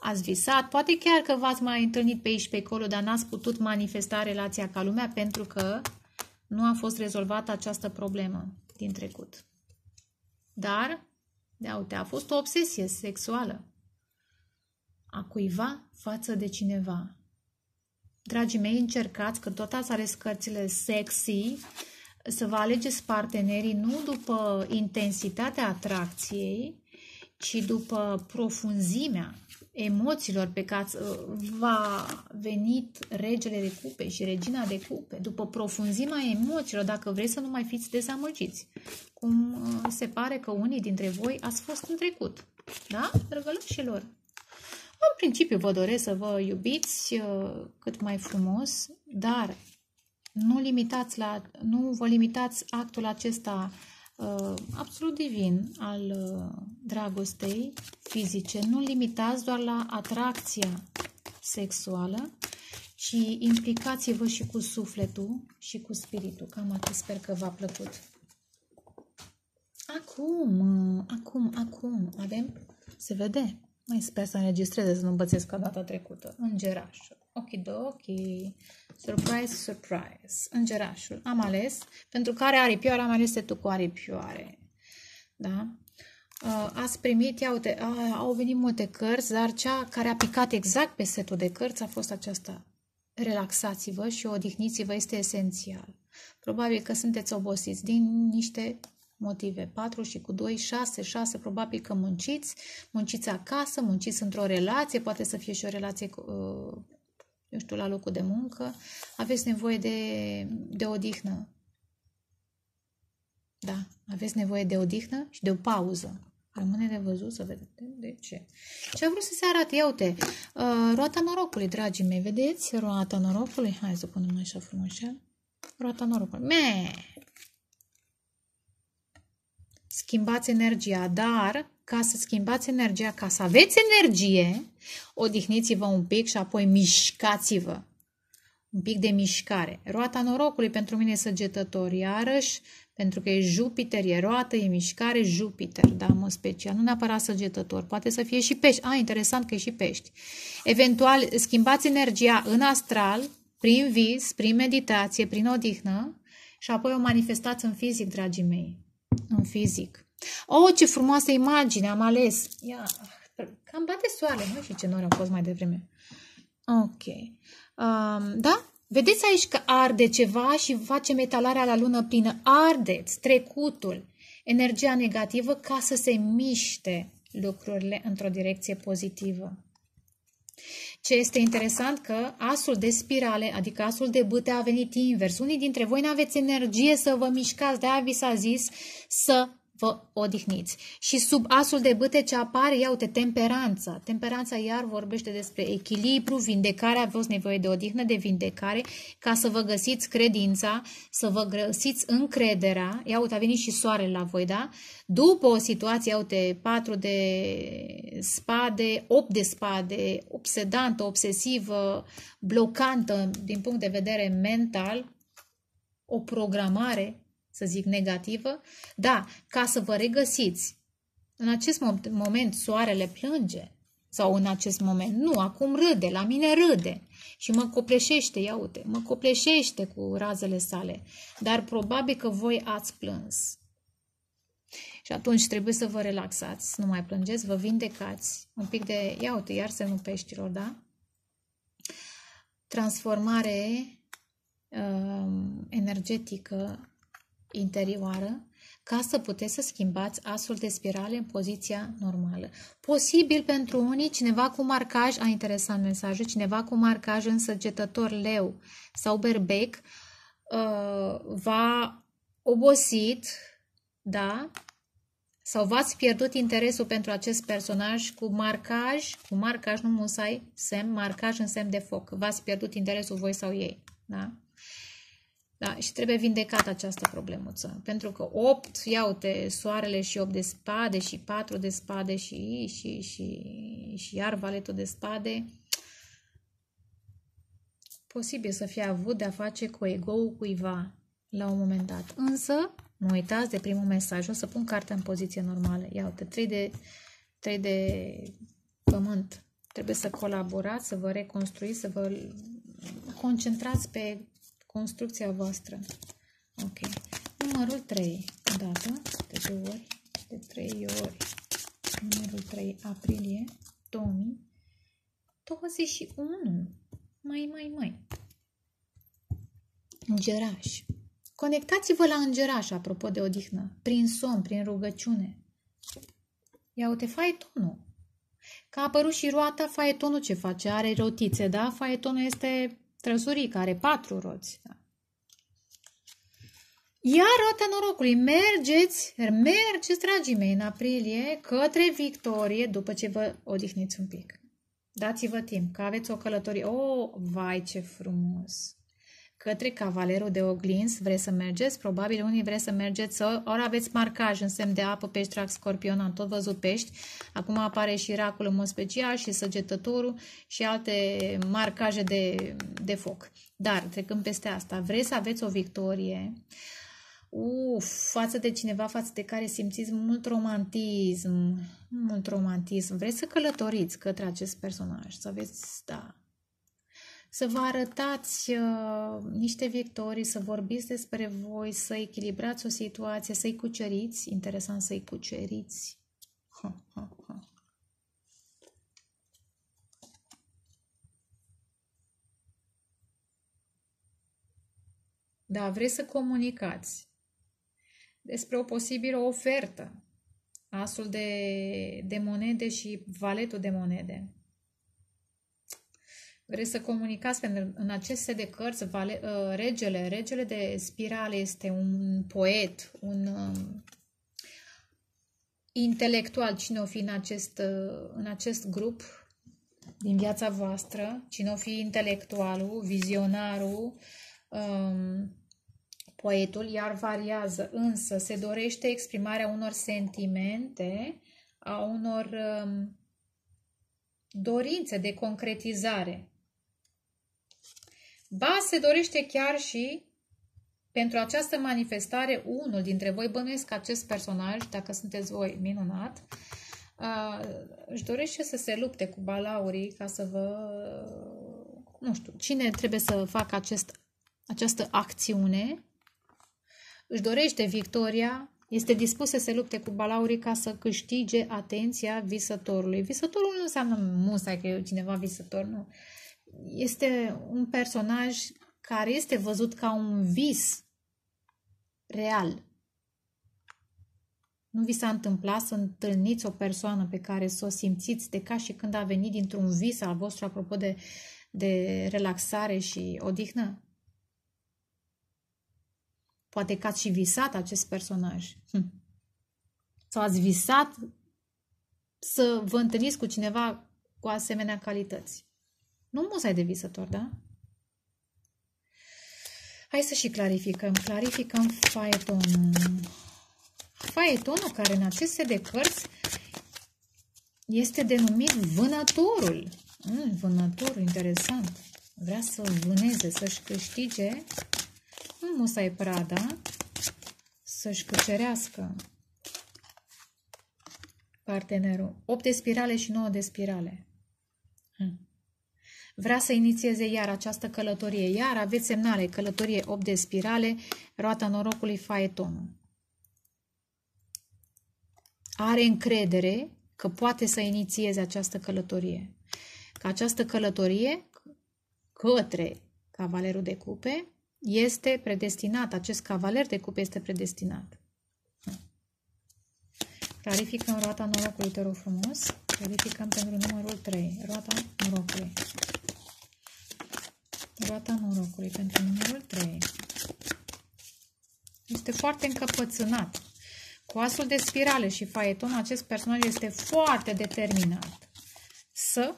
Speaker 1: Ați visat, poate chiar că v-ați mai întâlnit pe aici, pe acolo, dar n-ați putut manifesta relația ca lumea pentru că nu a fost rezolvată această problemă din trecut. Dar, de da, uite, a fost o obsesie sexuală a cuiva față de cineva. Dragii mei, încercați, că tot ați ales cărțile sexy, să vă alegeți partenerii nu după intensitatea atracției, ci după profunzimea emoțiilor pe care va venit regele de cupe și regina de cupe, după profunzimea emoțiilor, dacă vreți să nu mai fiți dezamăgiți, cum uh, se pare că unii dintre voi ați fost în trecut. Da, drăgălășilor? În principiu vă doresc să vă iubiți uh, cât mai frumos, dar nu, limitați la, nu vă limitați actul acesta uh, absolut divin al uh, dragostei fizice. Nu limitați doar la atracția sexuală, ci implicați-vă și cu sufletul și cu spiritul. Cam atât sper că v-a plăcut. Acum, acum, acum avem, se vede, mai sper să înregistreze, să nu bățesc ca data trecută. Îngerașul. ok. Surprise, surprise. Îngerașul. Am ales. Pentru care aripioare am ales setul cu aripioare. Da? Uh, ați primit, ia uite, uh, au venit multe cărți, dar cea care a picat exact pe setul de cărți a fost aceasta. Relaxați-vă și odihniți-vă, este esențial. Probabil că sunteți obosiți din niște motive, 4 și cu 2, 6, 6, probabil că munciți, munciți acasă, munciți într-o relație, poate să fie și o relație, uh, eu știu, la locul de muncă, aveți nevoie de, de odihnă. Da, aveți nevoie de odihnă și de o pauză. Rămâne de văzut să vedem de ce. Ce a vrut să se arate? Ia uite, uh, roata norocului, dragii mei, vedeți? Roata norocului, hai să punem așa frumos, Roata norocului. Me! schimbați energia, dar ca să schimbați energia, ca să aveți energie, odihniți-vă un pic și apoi mișcați-vă. Un pic de mișcare. Roata norocului pentru mine e săgetător, iarăși, pentru că e Jupiter, e roată, e mișcare, Jupiter, da, mă special, nu neapărat săgetător, poate să fie și pești. A, interesant că e și pești. Eventual, schimbați energia în astral, prin vis, prin meditație, prin odihnă și apoi o manifestați în fizic, dragii mei în fizic. Oh, ce frumoasă imagine am ales! Ia, cam bate soare, nu știu ce nori am fost mai devreme. Ok. Um, da? Vedeți aici că arde ceva și face metalarea la lună plină. Ardeți trecutul, energia negativă, ca să se miște lucrurile într-o direcție pozitivă. Ce este interesant că asul de spirale, adică asul de bâte, a venit invers. Unii dintre voi nu aveți energie să vă mișcați, de-aia vi s-a zis să vă odihniți. Și sub asul de bâte ce apare, iau-te, temperanța. Temperanța iar vorbește despre echilibru, vindecarea, aveți nevoie de odihnă, de vindecare, ca să vă găsiți credința, să vă găsiți încrederea. iau uite, a venit și soarele la voi, da? După o situație, iau-te patru de spade, opt de spade, obsedantă, obsesivă, blocantă din punct de vedere mental, o programare să zic, negativă, da, ca să vă regăsiți. În acest moment soarele plânge sau în acest moment. Nu, acum râde, la mine râde și mă copleșește, ia uite, mă copleșește cu razele sale, dar probabil că voi ați plâns. Și atunci trebuie să vă relaxați, nu mai plângeți, vă vindecați. Un pic de, ia uite, iar semnul peștilor, da? Transformare um, energetică interioară ca să puteți să schimbați asul de spirale în poziția normală. Posibil pentru unii, cineva cu marcaj, a interesat mesajul, cineva cu marcaj însăgetător leu sau berbec uh, va obosit, da? Sau v-ați pierdut interesul pentru acest personaj cu marcaj, cu marcaj, nu musai, semn, marcaj în semn de foc. V-ați pierdut interesul voi sau ei, da? Da? Și trebuie vindecată această problemuță. Pentru că 8, iau-te soarele și 8 de spade și 4 de spade și, și, și, și iar valetul de spade. Posibil să fie avut de a face cu ego-ul cuiva la un moment dat. Însă, nu uitați de primul mesaj. O să pun cartea în poziție normală. Ia uite, 3 de, 3 de pământ. Trebuie să colaborați, să vă reconstruiți, să vă concentrați pe construcția voastră. Ok. Numărul 3, dată, de 2 ori, de 3 ori. Numărul 3, aprilie 2021. Mai, mai, mai. Îngeraș. Conectați-vă la îngeraș, apropo de odihnă, prin somn, prin rugăciune. Ia uite faetonul. Că a apărut și roata, faetonul ce face? Are rotițe, da? Faetonul este Trăsurica are patru roți. Da. Iar roata norocului, mergeți, mergeți, dragii mei, în aprilie, către victorie, după ce vă odihniți un pic. Dați-vă timp, că aveți o călătorie. O, oh, vai, ce frumos! către Cavalerul de Oglins. Vreți să mergeți? Probabil unii vreți să mergeți. Ori aveți marcaj în semn de apă, pești, rac, scorpion, am tot văzut pești. Acum apare și racul în mod special și săgetătorul și alte marcaje de, de foc. Dar, trecând peste asta, vreți să aveți o victorie Uf, față de cineva față de care simțiți mult romantism, mult romantism. Vreți să călătoriți către acest personaj, să aveți, da, să vă arătați uh, niște victorii, să vorbiți despre voi, să echilibrați o situație, să-i cuceriți. Interesant să-i cuceriți. Ha, ha, ha. Da, vreți să comunicați despre o posibilă ofertă. Asul de, de monede și valetul de monede vreți să comunicați, pentru în acest set de cărți, vale, uh, regele, regele de spirale este un poet, un uh, intelectual, cine o fi în acest, uh, în acest grup din viața voastră, cine o fi intelectualul, vizionarul, um, poetul, iar variază, însă se dorește exprimarea unor sentimente, a unor um, dorințe de concretizare. Ba, se dorește chiar și pentru această manifestare, unul dintre voi bănuiesc că acest personaj, dacă sunteți voi minunat, uh, își dorește să se lupte cu balaurii ca să vă... Nu știu, cine trebuie să facă acest, această acțiune își dorește victoria, este dispus să se lupte cu balaurii ca să câștige atenția visătorului. Visătorul nu înseamnă musai că e cineva visător, nu este un personaj care este văzut ca un vis real. Nu vi s-a întâmplat să întâlniți o persoană pe care să o simțiți de ca și când a venit dintr-un vis al vostru apropo de, de relaxare și odihnă? Poate că ați și visat acest personaj. Hm. Sau ați visat să vă întâlniți cu cineva cu asemenea calități. Nu musai de visător, da? Hai să și clarificăm. Clarificăm faetonul. Faetonul care în aceste de cărți este denumit vânătorul. Mm, vânătorul, interesant. Vrea să vâneze, să-și câștige. Nu musai prada. Să-și cucerească partenerul. 8 de spirale și 9 de spirale. Hm vrea să inițieze iar această călătorie. Iar aveți semnale, călătorie 8 de spirale, roata norocului, faetonul. Are încredere că poate să inițieze această călătorie. Că această călătorie către cavalerul de cupe este predestinat, acest cavaler de cupe este predestinat. Clarificăm roata norocului, te rog frumos. Clarificăm pentru numărul 3, roata norocului roata norocului pentru numărul 3. Este foarte încăpățânat. Cu asul de spirale și faieton, acest personaj este foarte determinat să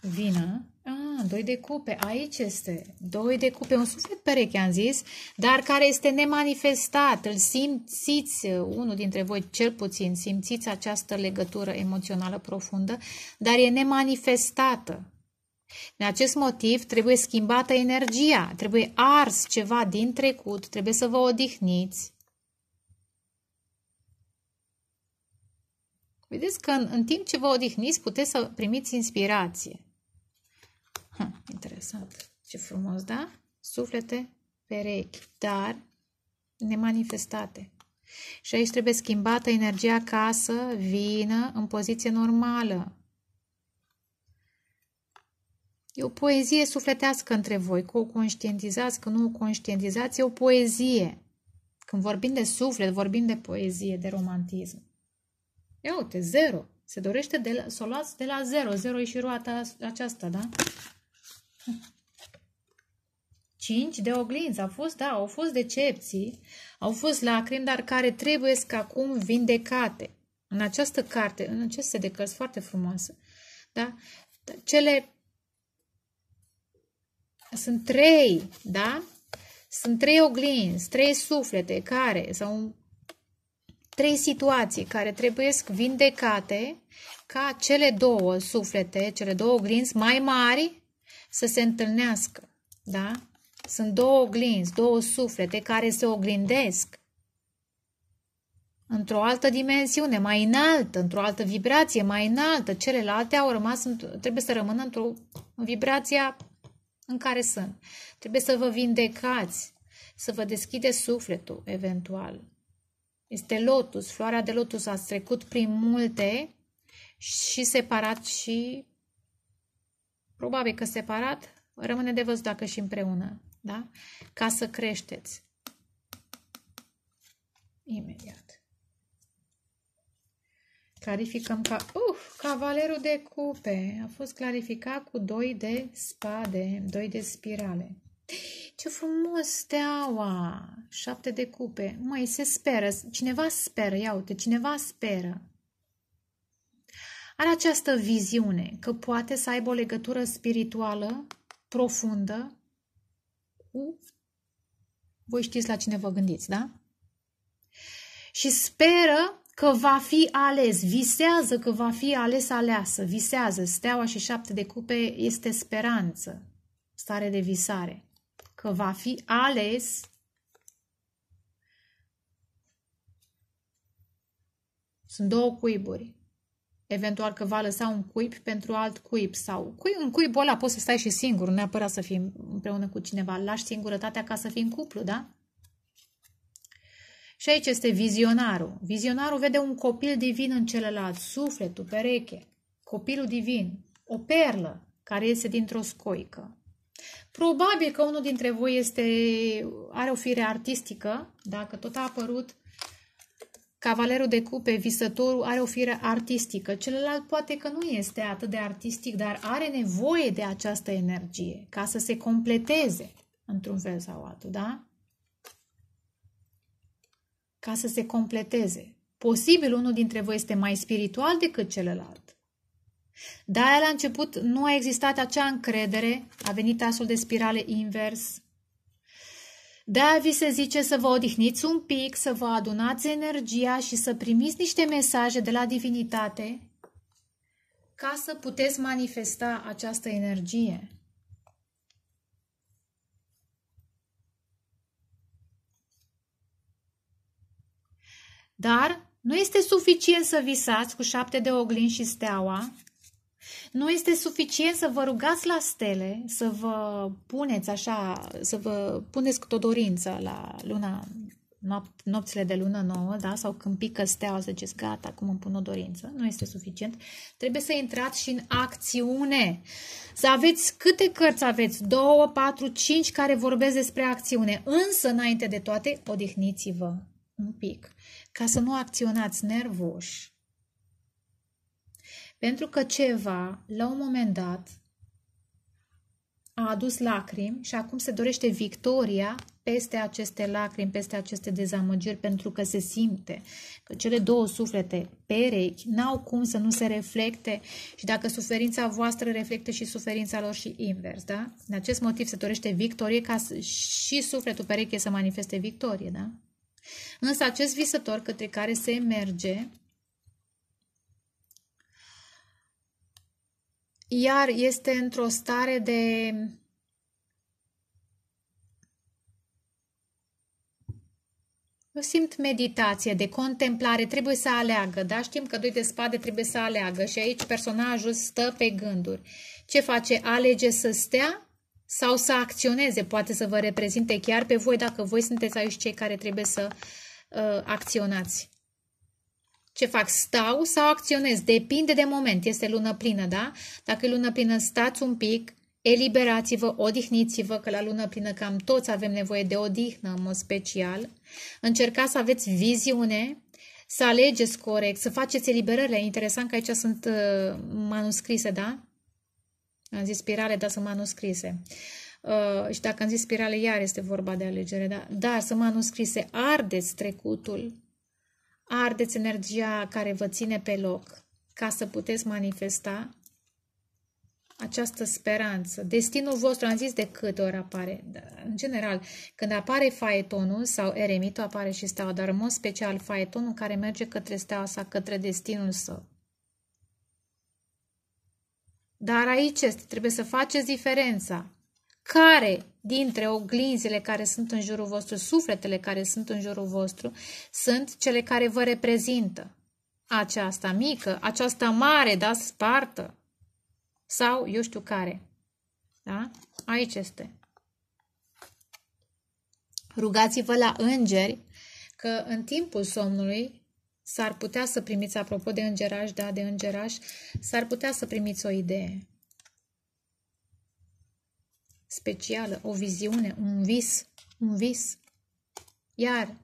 Speaker 1: vină. Ah, doi de cupe, aici este. Doi de cupe, un suflet pereche, am zis, dar care este nemanifestat. Îl simțiți, unul dintre voi cel puțin, simțiți această legătură emoțională profundă, dar e nemanifestată. Din acest motiv trebuie schimbată energia, trebuie ars ceva din trecut, trebuie să vă odihniți. Vedeți că în, în timp ce vă odihniți puteți să primiți inspirație. Ha, interesant, ce frumos, da? Suflete, perechi, dar nemanifestate. Și aici trebuie schimbată energia ca să vină în poziție normală, E o poezie sufletească între voi, că o conștientizați, că nu o conștientizați, e o poezie. Când vorbim de suflet, vorbim de poezie, de romantism. Ia uite, zero. Se dorește de la, să o luați de la zero. Zero e și roata aceasta, da? cinci de oglinzi. Au fost, da, au fost decepții, au fost lacrimi, dar care trebuie să acum vindecate. În această carte, în acest set de cărți foarte frumoasă, da? Cele sunt trei, da? Sunt trei oglinzi, trei suflete care, sau trei situații care trebuie vindecate ca cele două suflete, cele două oglinzi mai mari să se întâlnească, da? Sunt două oglinzi, două suflete care se oglindesc într-o altă dimensiune, mai înaltă, într-o altă vibrație, mai înaltă. Celelalte au rămas, trebuie să rămână într-o vibrație în care sunt. Trebuie să vă vindecați, să vă deschide sufletul, eventual. Este lotus, floarea de lotus a trecut prin multe și separat și probabil că separat rămâne de văzut dacă și împreună, da? Ca să creșteți. Imediat. Clarificăm ca... Uf, cavalerul de cupe a fost clarificat cu doi de spade, doi de spirale. Ce frumos steaua! Șapte de cupe. Măi, se speră. Cineva speră, ia uite, cineva speră. Are această viziune că poate să aibă o legătură spirituală profundă cu... Voi știți la cine vă gândiți, da? Și speră că va fi ales, visează că va fi ales aleasă, visează. Steaua și șapte de cupe este speranță, stare de visare. Că va fi ales Sunt două cuiburi. Eventual că va lăsa un cuib pentru alt cuib sau cu în cuibul ăla poți să stai și singur, neapărat să fii împreună cu cineva. Lași singurătatea ca să fii în cuplu, da? Și aici este vizionarul. Vizionarul vede un copil divin în celălalt, sufletul, pereche, copilul divin, o perlă care iese dintr-o scoică. Probabil că unul dintre voi este, are o fire artistică, dacă tot a apărut Cavalerul de cupe, visătorul, are o fire artistică. Celălalt poate că nu este atât de artistic, dar are nevoie de această energie ca să se completeze într-un fel sau altul, da? ca să se completeze. Posibil unul dintre voi este mai spiritual decât celălalt. De aia la început nu a existat acea încredere, a venit asul de spirale invers. De aia vi se zice să vă odihniți un pic, să vă adunați energia și să primiți niște mesaje de la divinitate ca să puteți manifesta această energie. Dar nu este suficient să visați cu șapte de oglinzi și steaua, nu este suficient să vă rugați la stele, să vă puneți așa, să vă puneți cu o dorință la luna, noap nopțile de lună nouă, da? sau când pică steaua, să ziceți, gata, acum îmi pun o dorință. Nu este suficient. Trebuie să intrați și în acțiune. Să aveți câte cărți aveți, două, patru, cinci, care vorbesc despre acțiune. Însă, înainte de toate, odihniți-vă un pic ca să nu acționați nervoși. Pentru că ceva, la un moment dat, a adus lacrimi și acum se dorește victoria peste aceste lacrimi, peste aceste dezamăgiri, pentru că se simte că cele două suflete perechi n-au cum să nu se reflecte și dacă suferința voastră reflectă și suferința lor și invers, da? În acest motiv se dorește victorie ca și sufletul pereche să manifeste victorie, da? Însă acest visător către care se merge, iar este într-o stare de Eu simt meditație, de contemplare, trebuie să aleagă, da? Știm că doi de spade trebuie să aleagă și aici personajul stă pe gânduri. Ce face? Alege să stea sau să acționeze, poate să vă reprezinte chiar pe voi dacă voi sunteți aici cei care trebuie să uh, acționați. Ce fac? Stau sau acționez? Depinde de moment. Este lună plină, da? Dacă e lună plină, stați un pic, eliberați-vă, odihniți-vă, că la lună plină cam toți avem nevoie de odihnă în mod special. Încercați să aveți viziune, să alegeți corect, să faceți eliberările. interesant că aici sunt uh, manuscrise, da? Am zis spirale, dar sunt manuscrise. Uh, și dacă am zis spirale, iar este vorba de alegere, da? Dar sunt manuscrise, ardeți trecutul, ardeți energia care vă ține pe loc ca să puteți manifesta această speranță. Destinul vostru, am zis de câte ori apare. În general, când apare faetonul sau eremitul, apare și steaua, dar în mod special faetonul care merge către steaua sa, către destinul său. Dar aici este, trebuie să faceți diferența. Care dintre oglinzile care sunt în jurul vostru, sufletele care sunt în jurul vostru, sunt cele care vă reprezintă? Aceasta mică, aceasta mare, da, spartă? Sau eu știu care? Da? Aici este. Rugați-vă la îngeri că în timpul somnului S-ar putea să primiți, apropo de îngeraș, da, de îngeraș, s-ar putea să primiți o idee specială, o viziune, un vis, un vis. Iar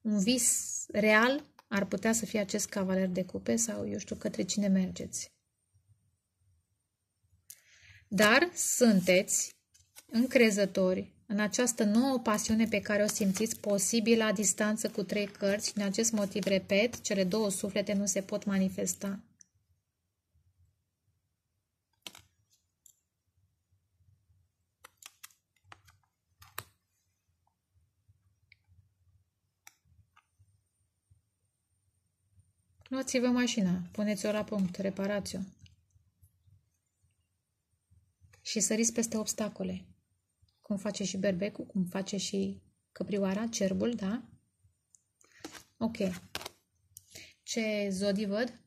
Speaker 1: un vis real ar putea să fie acest cavaler de cupe sau eu știu către cine mergeți. Dar sunteți încrezători în această nouă pasiune pe care o simțiți posibil la distanță cu trei cărți, din acest motiv, repet, cele două suflete nu se pot manifesta. Luați-vă mașina, puneți-o la punct, reparați-o și săriți peste obstacole cum face și berbecul, cum face și căprioara, cerbul, da? Ok. Ce zodi văd?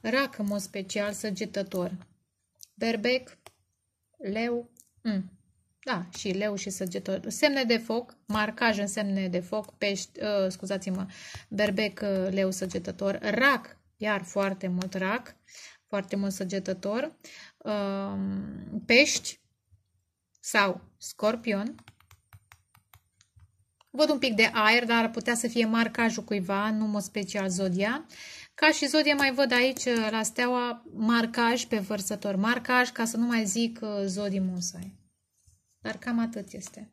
Speaker 1: Rac, în mod special, săgetător. Berbec, leu, mm. da, și leu și săgetător. Semne de foc, marcaj în semne de foc, pești, uh, scuzați-mă, berbec, uh, leu, săgetător. Rac, iar foarte mult rac, foarte mult săgetător. Uh, pești, sau scorpion. Văd un pic de aer, dar ar putea să fie marcajul cuiva, nu mă special zodia. Ca și zodia mai văd aici uh, la steaua marcaj pe vărsător. Marcaj, ca să nu mai zic uh, zodii musai. Dar cam atât este.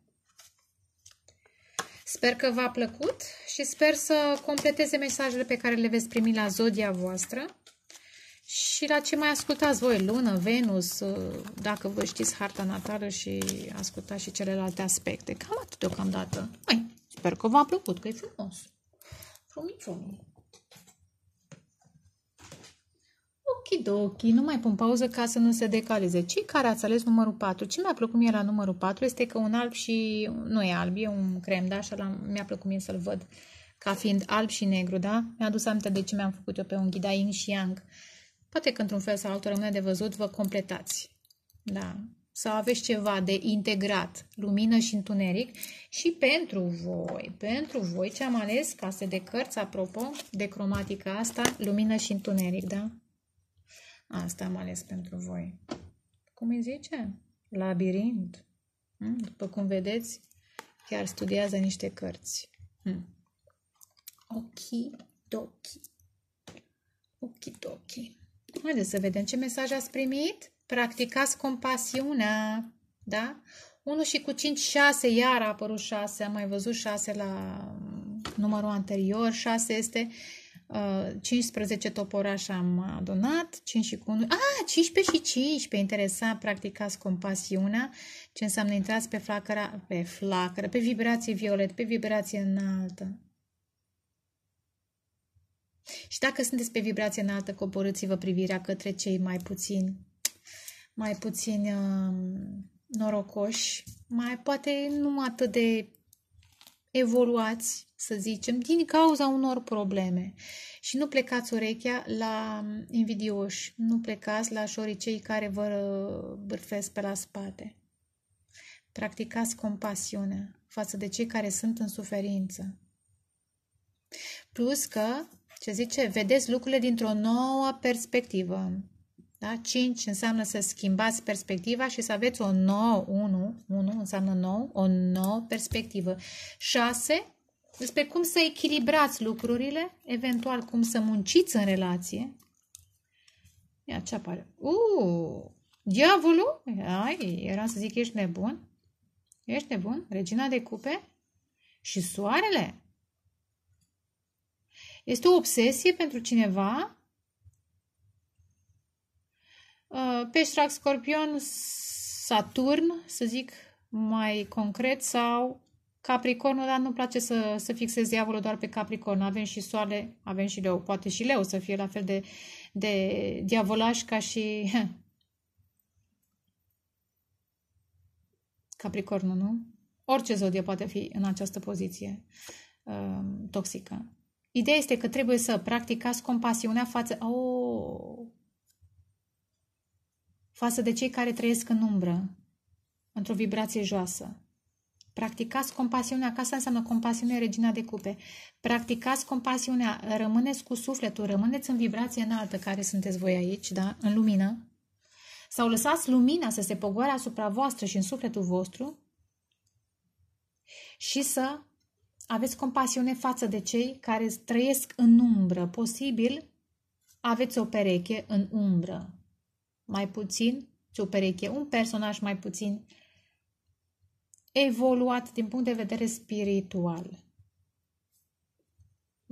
Speaker 1: Sper că v-a plăcut și sper să completeze mesajele pe care le veți primi la zodia voastră și la ce mai ascultați voi, Lună, Venus, ă, dacă vă știți harta natală și ascultați și celelalte aspecte. Cam atât deocamdată. Mai, sper că v-a plăcut, că e frumos. Frumiciunul. Okidoki, nu mai pun pauză ca să nu se decaleze. Cei care ați ales numărul 4, ce mi-a plăcut mie la numărul 4 este că un alb și, nu e alb, e un crem, da, așa mi-a plăcut mie să-l văd ca fiind alb și negru, da? Mi-a adus aminte de ce mi-am făcut eu pe un ghida yin și yang. Uh, Poate că într-un fel sau altul rămâne de văzut, vă completați. Da? Sau aveți ceva de integrat, lumină și întuneric. Și pentru voi, pentru voi, ce am ales, case de cărți, apropo, de cromatica asta, lumină și întuneric, da? Asta am ales pentru voi. Cum îi zice? Labirint. Hmm? După cum vedeți, chiar studiază niște cărți. Hmm. Okidoki. Okay. Haideți să vedem ce mesaj ați primit. Practicați compasiunea. Da? 1 și cu 5, 6, iar a apărut 6, am mai văzut 6 la mm, numărul anterior, 6 este uh, 15 toporași am adunat, 5 și cu 1, a, 15 și 15, interesant, practicați compasiunea, ce înseamnă intrați pe flacăra, pe flacără, pe vibrație violet, pe vibrație înaltă. Și dacă sunteți pe vibrație înaltă, coborâți-vă privirea către cei mai puțin, mai puțin uh, norocoși, mai poate nu atât de evoluați, să zicem, din cauza unor probleme. Și nu plecați urechea la um, invidioși, nu plecați la șoricei care vă uh, bârfesc pe la spate. Practicați compasiunea față de cei care sunt în suferință. Plus că ce zice, vedeți lucrurile dintr-o nouă perspectivă. Da? 5 înseamnă să schimbați perspectiva și să aveți o nouă, 1, 1 înseamnă nou, o nouă perspectivă. 6, despre cum să echilibrați lucrurile, eventual cum să munciți în relație. Ia ce apare. Uuu, diavolul? Ai, Era să zic, ești nebun? Ești nebun? Regina de cupe? Și soarele? Este o obsesie pentru cineva? Uh, Peștrac, scorpion, Saturn, să zic mai concret, sau Capricornul, dar nu-mi place să, să fixez diavolul doar pe Capricorn. Avem și soare, avem și leu, poate și leu să fie la fel de, de diavolaș ca și Capricornul, nu? Orice zodie poate fi în această poziție uh, toxică. Ideea este că trebuie să practicați compasiunea față, oh, față de cei care trăiesc în umbră, într-o vibrație joasă. Practicați compasiunea, că asta înseamnă compasiune, regina de cupe. Practicați compasiunea, rămâneți cu sufletul, rămâneți în vibrație înaltă care sunteți voi aici, da? în lumină. Sau lăsați lumina să se pogoare asupra voastră și în sufletul vostru și să aveți compasiune față de cei care trăiesc în umbră. Posibil aveți o pereche în umbră. Mai puțin, ce o pereche, un personaj mai puțin evoluat din punct de vedere spiritual.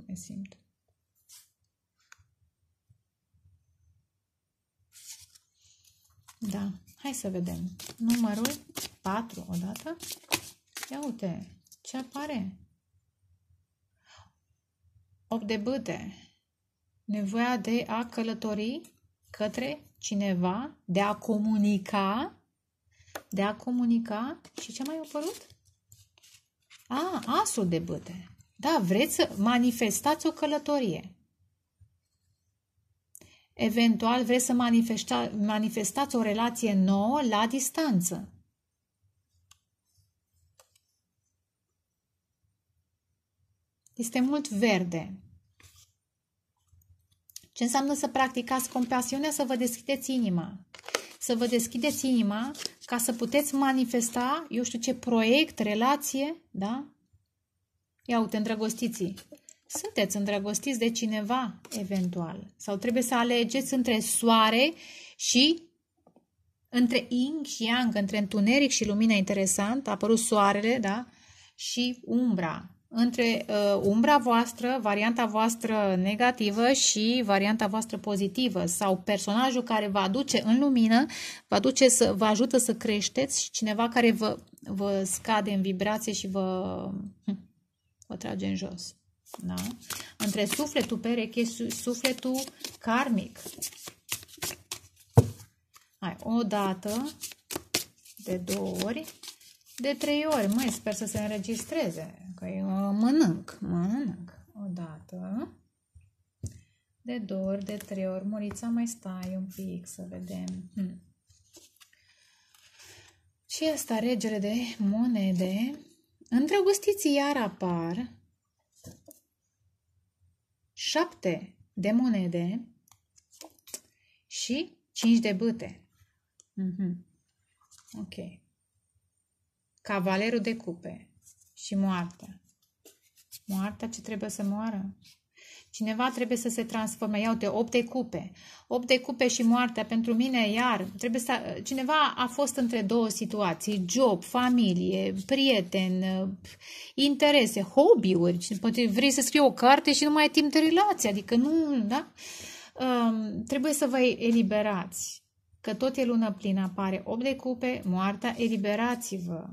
Speaker 1: Mai simt. Da, hai să vedem. Numărul 4 odată. Ia uite, ce apare? 8 de bâte. Nevoia de a călători către cineva, de a comunica, de a comunica și ce mai a apărut? A, asul de bâte. Da, vreți să manifestați o călătorie. Eventual vreți să manifesta, manifestați o relație nouă la distanță. Este mult verde. Ce înseamnă să practicați compasiunea? Să vă deschideți inima. Să vă deschideți inima ca să puteți manifesta, eu știu ce, proiect, relație, da? Ia uite, îndrăgostiții. Sunteți îndrăgostiți de cineva, eventual. Sau trebuie să alegeți între soare și între ing și yang, între întuneric și lumina interesant, a apărut soarele, da? Și umbra, între uh, umbra voastră, varianta voastră negativă și varianta voastră pozitivă sau personajul care vă aduce în lumină, vă, aduce să, vă ajută să creșteți și cineva care vă, vă scade în vibrație și vă, hm, vă trage în jos. Da? Între sufletul pereche și sufletul karmic. Hai, o dată, de două ori, de trei ori. Măi, sper să se înregistreze muncă. Eu mănânc, mănânc o dată, de două ori, de trei ori. Murița, mai stai un pic să vedem. Hm. Și asta, regele de monede. Îndrăgostiți iar apar șapte de monede și cinci de bâte. Mm-hmm. Ok. Cavalerul de cupe și moartea. Moartea ce trebuie să moară? Cineva trebuie să se transforme. Ia uite, 8 de cupe. 8 de cupe și moartea pentru mine, iar trebuie să... cineva a fost între două situații, job, familie, prieten, interese, hobby-uri. Poate vrei să scrii o carte și nu mai ai timp de relație, adică nu, da? Um, trebuie să vă eliberați, că tot e lună plină apare 8 de cupe, moartea, eliberați-vă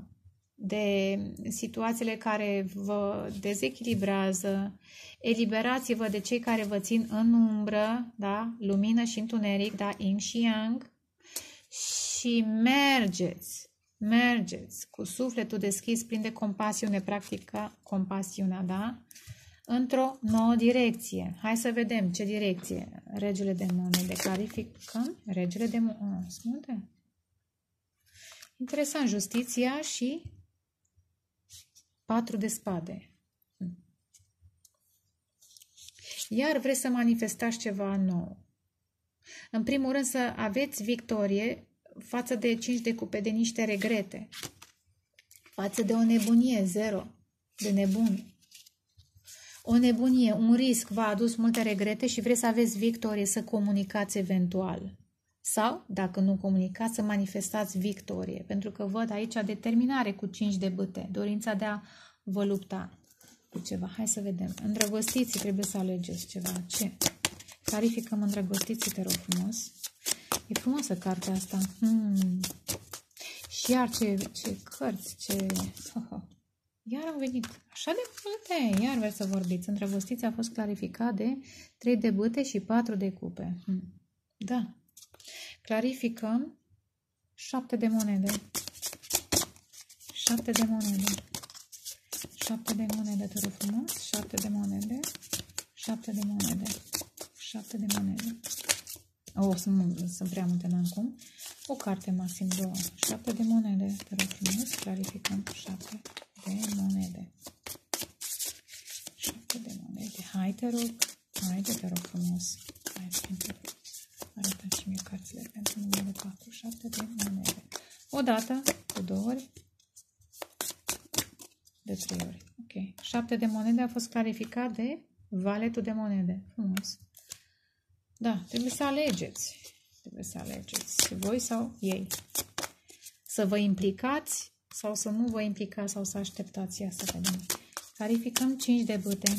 Speaker 1: de situațiile care vă dezechilibrează, eliberați-vă de cei care vă țin în umbră, da? lumină și întuneric, da? in și yang, și mergeți, mergeți cu sufletul deschis, plin de compasiune, practică compasiunea, da? într-o nouă direcție. Hai să vedem ce direcție. Regele de mână, de clarificăm. Regele de mână, Interesant, justiția și Patru de spade. Iar vreți să manifestați ceva nou. În primul rând să aveți victorie față de cinci de cupe de niște regrete, față de o nebunie, zero, de nebun. O nebunie, un risc v-a adus multe regrete și vreți să aveți victorie, să comunicați eventual. Sau, dacă nu comunicați, să manifestați victorie, pentru că văd aici determinare cu 5 de băte, dorința de a vă lupta cu ceva. Hai să vedem. Îndrăgostiții trebuie să alegeți ceva. Ce? Clarificăm îndrăgostiții, te rog frumos. E frumoasă cartea asta. Hmm. Și iar ce, ce cărți, ce... Oh, oh. Iar am venit. Așa de multe. Iar vreți să vorbiți. Îndrăgostiți a fost clarificat de 3 de băte și 4 de cupe. Hmm. Da. Clarificăm Șapte de monede. Șapte de monede. Șapte de monede, te rog frumos. Șapte de monede. Șapte de monede. Șapte de monede. O, oh, sunt, sunt prea multe, n-am cum. O carte, maxim două. Șapte de monede, te rog frumos. Clarificăm Șapte de monede. Șapte de monede. Hai, te rog. Hai, te rog frumos. Hai, te rog și mie cărțile pentru numele 47 de monede. O dată, de două ori, de trei ori. Ok. 7 de monede a fost clarificat de valetul de monede. Frumos. Da, trebuie să alegeți. Trebuie să alegeți. Voi sau ei. Să vă implicați sau să nu vă implicați sau să așteptați. Ia să vedem. Clarificăm 5 de bâte.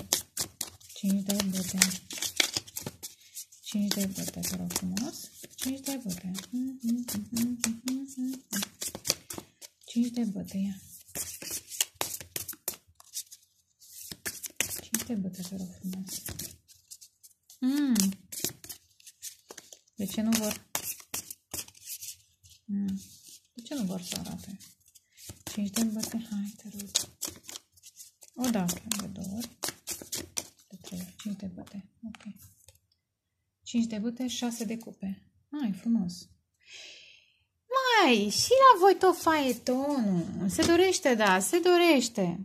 Speaker 1: 5 de bâte. 5 de vârfe, te rog frumos. 5 de vârfe. 5 de vârfe, ia. 5 de vârfe, te rog frumos. Mm. De ce nu vor? Mm. De ce nu vor să arate? 5 de vârfe, hai, te rog. O dată, de două ori, de trei ori, 5 de vârfe, ok. 5 de debute, 6 de cupe. Ai, frumos. Mai, și la voi tot faetonul. Se dorește, da, se dorește.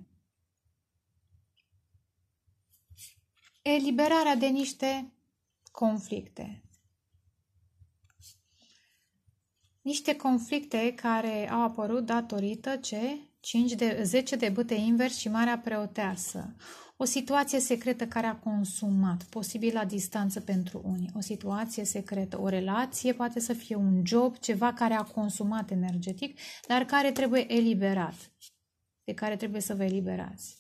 Speaker 1: Eliberarea de niște conflicte. Niște conflicte care au apărut datorită ce? 5 de, 10 de bâte invers și marea preoteasă. O situație secretă care a consumat, posibil la distanță pentru unii. O situație secretă, o relație, poate să fie un job, ceva care a consumat energetic, dar care trebuie eliberat, de care trebuie să vă eliberați.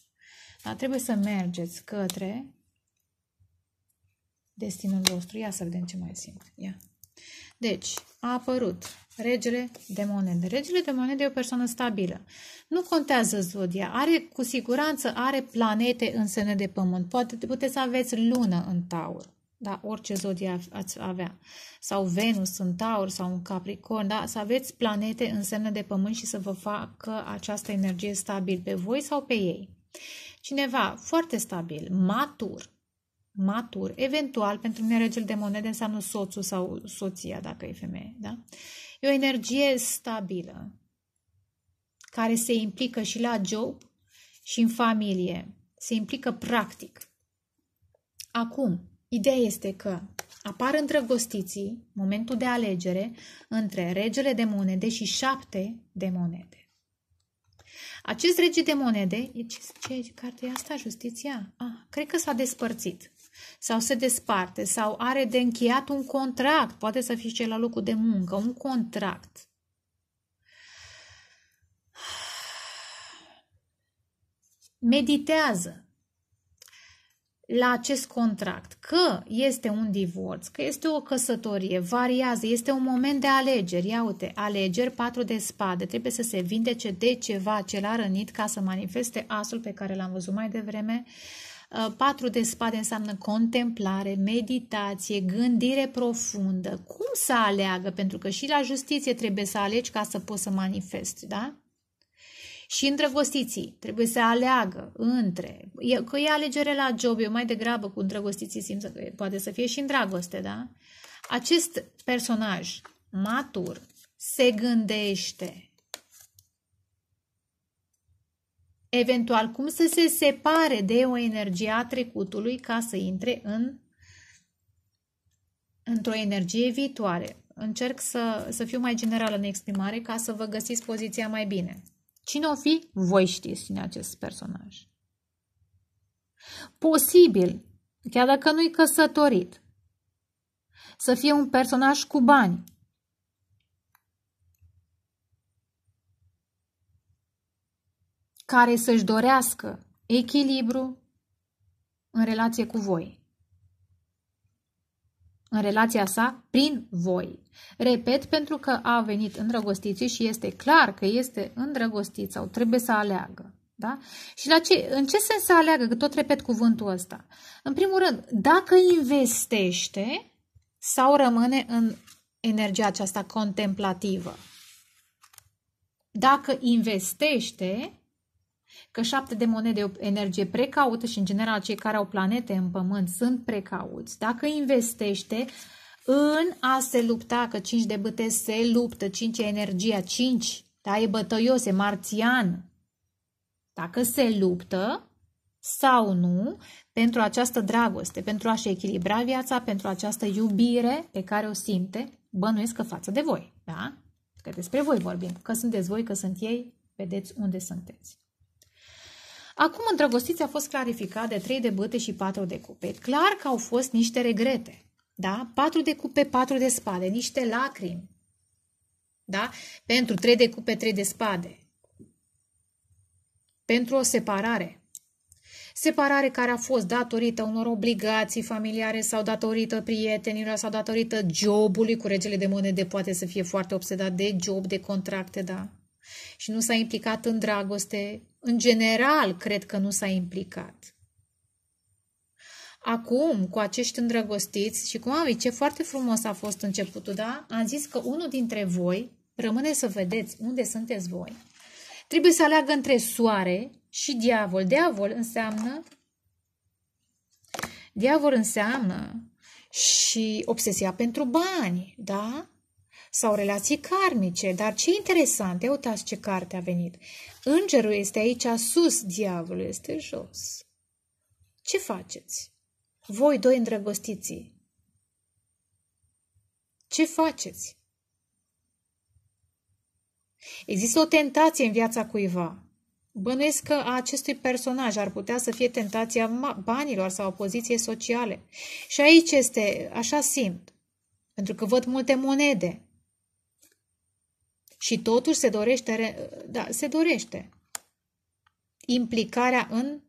Speaker 1: Dar trebuie să mergeți către destinul vostru. Ia să vedem ce mai simt. Ia. Deci, a apărut regele de monede. Regele de monede e o persoană stabilă. Nu contează zodia, are cu siguranță are planete în sene de pământ. Poate puteți să aveți lună în taur. Da, orice zodia ați avea. Sau Venus în Taur sau un Capricorn, da, să aveți planete în semne de pământ și să vă facă această energie stabil pe voi sau pe ei. Cineva foarte stabil, matur, matur, eventual pentru mine regele de monede înseamnă soțul sau soția, dacă e femeie, da? Uh, E o energie stabilă care se implică și la job și în familie. Se implică practic. Acum, ideea este că apar îndrăgostiții momentul de alegere între regele de monede și șapte de monede. Acest rege de monede, e ce, ce carte e asta, Justiția? Ah, cred că s-a despărțit sau se desparte sau are de încheiat un contract, poate să fie cel la locul de muncă, un contract. Meditează la acest contract, că este un divorț, că este o căsătorie, variază, este un moment de alegeri. Ia uite, alegeri, patru de spade, trebuie să se vindece de ceva ce l-a rănit ca să manifeste asul pe care l-am văzut mai devreme, uh, Uh, patru de spade înseamnă contemplare, meditație, gândire profundă. Cum să aleagă? Pentru că și la justiție trebuie să alegi ca să poți să manifesti, da? Și îndrăgostiții trebuie să aleagă între... Că e alegere la job, eu mai degrabă cu îndrăgostiții simt că poate să fie și în dragoste, da? Acest personaj matur se gândește eventual cum să se separe de o energie a trecutului ca să intre în, într-o energie viitoare. Încerc să, să fiu mai generală în exprimare ca să vă găsiți poziția mai bine. Cine o fi? Voi știți cine acest personaj. Posibil, chiar dacă nu-i căsătorit, să fie un personaj cu bani, care să-și dorească echilibru în relație cu voi. În relația sa prin voi. Repet, pentru că a venit îndrăgostiții și este clar că este îndrăgostit sau trebuie să aleagă. Da? Și la ce, în ce sens să aleagă? Că tot repet cuvântul ăsta. În primul rând, dacă investește sau rămâne în energia aceasta contemplativă. Dacă investește, că șapte de monede o energie precaută și în general cei care au planete în pământ sunt precauți. Dacă investește în a se lupta, că cinci de băte se luptă, cinci e energia, cinci da, e bătăios, e marțian. Dacă se luptă sau nu, pentru această dragoste, pentru a-și echilibra viața, pentru această iubire pe care o simte, bănuiesc că față de voi, da? Că despre voi vorbim, că sunteți voi, că sunt ei, vedeți unde sunteți. Acum îndrăgostiți a fost clarificat de 3 de băte și 4 de cupe. Clar că au fost niște regrete. Da? 4 de cupe, 4 de spade, niște lacrimi. Da? Pentru 3 de cupe, 3 de spade. Pentru o separare. Separare care a fost datorită unor obligații familiare sau datorită prietenilor sau datorită jobului cu regele de monede poate să fie foarte obsedat de job, de contracte, da? și nu s-a implicat în dragoste, în general cred că nu s-a implicat. Acum, cu acești îndrăgostiți și cum am zis, ce foarte frumos a fost începutul, da? Am zis că unul dintre voi, rămâne să vedeți unde sunteți voi, trebuie să aleagă între soare și diavol. Diavol înseamnă diavol înseamnă și obsesia pentru bani, da? sau relații karmice, dar ce interesant, e uitați ce carte a venit. Îngerul este aici sus, diavolul este jos. Ce faceți? Voi doi îndrăgostiții. Ce faceți? Există o tentație în viața cuiva. Bănuiesc că a acestui personaj ar putea să fie tentația banilor sau poziției sociale. Și aici este, așa simt, pentru că văd multe monede, și totuși se dorește, da, se dorește implicarea în,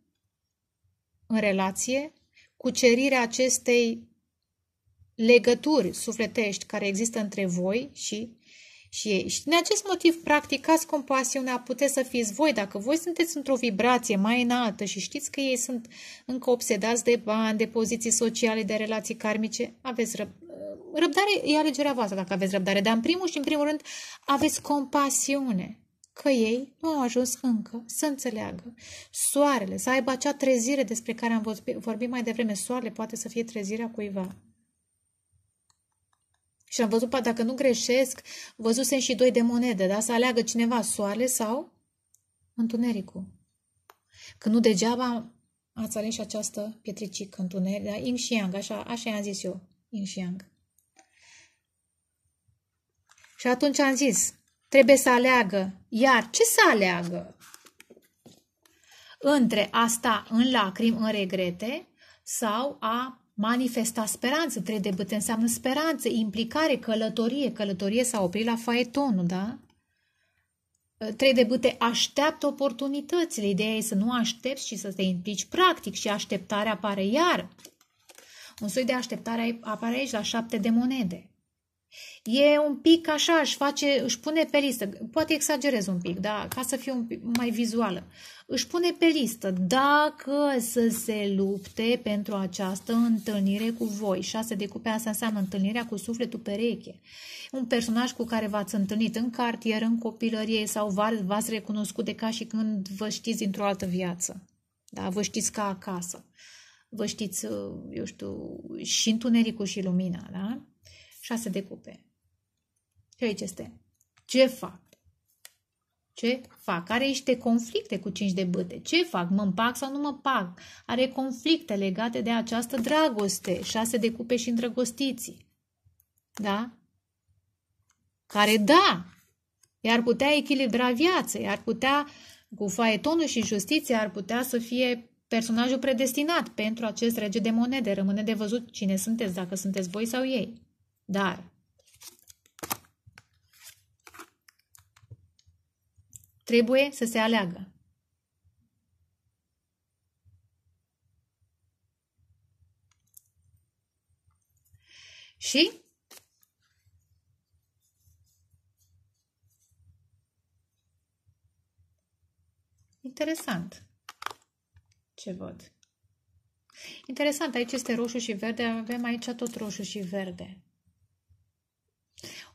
Speaker 1: în relație, cucerirea acestei legături sufletești care există între voi și și Și din acest motiv practicați compasiunea, puteți să fiți voi, dacă voi sunteți într-o vibrație mai înaltă și știți că ei sunt încă obsedați de bani, de poziții sociale, de relații karmice, aveți răb... răbdare, e alegerea voastră dacă aveți răbdare, dar în primul și în primul rând aveți compasiune că ei nu au ajuns încă să înțeleagă soarele, să aibă acea trezire despre care am vorbit mai devreme. Soarele poate să fie trezirea cuiva. Și am văzut, dacă nu greșesc, văzusem și doi de monede, da? Să aleagă cineva soarele sau întunericul. Că nu degeaba ați ales și această pietricică întuneric, da? Ying și Yang, așa, așa i-am zis eu, Ying și Yang. Și atunci am zis, trebuie să aleagă. Iar ce să aleagă? Între asta în lacrimi, în regrete, sau a manifesta speranță, tredebât înseamnă speranță, implicare, călătorie, călătorie s-a oprit la faetonul, da? Ă, trei de bâte așteaptă oportunitățile. Ideea e să nu aștepți și să te implici practic și așteptarea apare iar. Un soi de așteptare apare aici la șapte de monede. E un pic așa, își, face, își pune pe listă, poate exagerez un pic, da, ca să fie un pic mai vizuală. Își pune pe listă dacă să se lupte pentru această întâlnire cu voi. Șase de cupe, asta înseamnă întâlnirea cu sufletul pereche. Un personaj cu care v-ați întâlnit în cartier, în copilărie sau v-ați recunoscut de ca și când vă știți dintr-o altă viață. Da, vă știți ca acasă. Vă știți, eu știu, și întunericul și lumina, da? 6 de cupe. Și aici este. Ce fac? Ce fac? Are niște conflicte cu cinci de băte. Ce fac? Mă împac sau nu mă pac? Are conflicte legate de această dragoste. Șase de cupe și îndrăgostiții. Da? Care da, Iar ar putea echilibra viața, iar ar putea, cu faetonul și justiția, ar putea să fie personajul predestinat pentru acest rege de monede. Rămâne de văzut cine sunteți, dacă sunteți voi sau ei. Dar trebuie să se aleagă. Și interesant ce văd. Interesant, aici este roșu și verde, avem aici tot roșu și verde.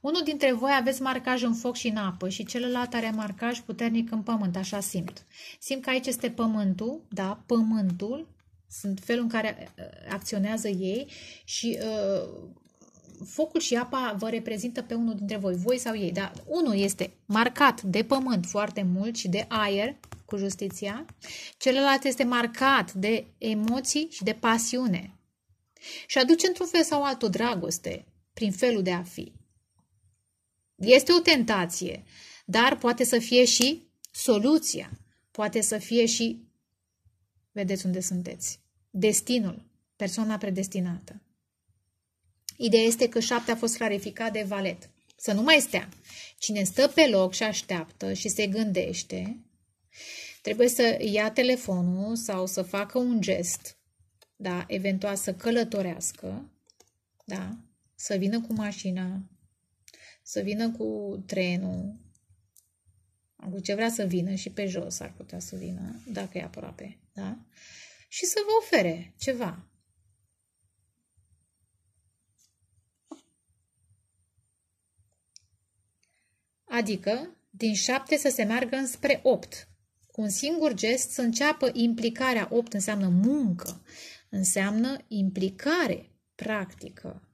Speaker 1: Unul dintre voi aveți marcaj în foc și în apă și celălalt are marcaj puternic în pământ, așa simt. Simt că aici este pământul, da, pământul, sunt felul în care uh, acționează ei și uh, focul și apa vă reprezintă pe unul dintre voi, voi sau ei, dar unul este marcat de pământ foarte mult și de aer cu justiția, celălalt este marcat de emoții și de pasiune și aduce într-un fel sau altul dragoste prin felul de a fi. Este o tentație, dar poate să fie și soluția, poate să fie și, vedeți unde sunteți, destinul, persoana predestinată. Ideea este că șapte a fost clarificat de valet. Să nu mai stea. Cine stă pe loc și așteaptă și se gândește, trebuie să ia telefonul sau să facă un gest, da, eventual să călătorească, da, să vină cu mașina, să vină cu trenul, cu ce vrea să vină și pe jos ar putea să vină, dacă e aproape, da? Și să vă ofere ceva. Adică, din șapte să se meargă înspre opt. Cu un singur gest să înceapă implicarea. Opt înseamnă muncă, înseamnă implicare practică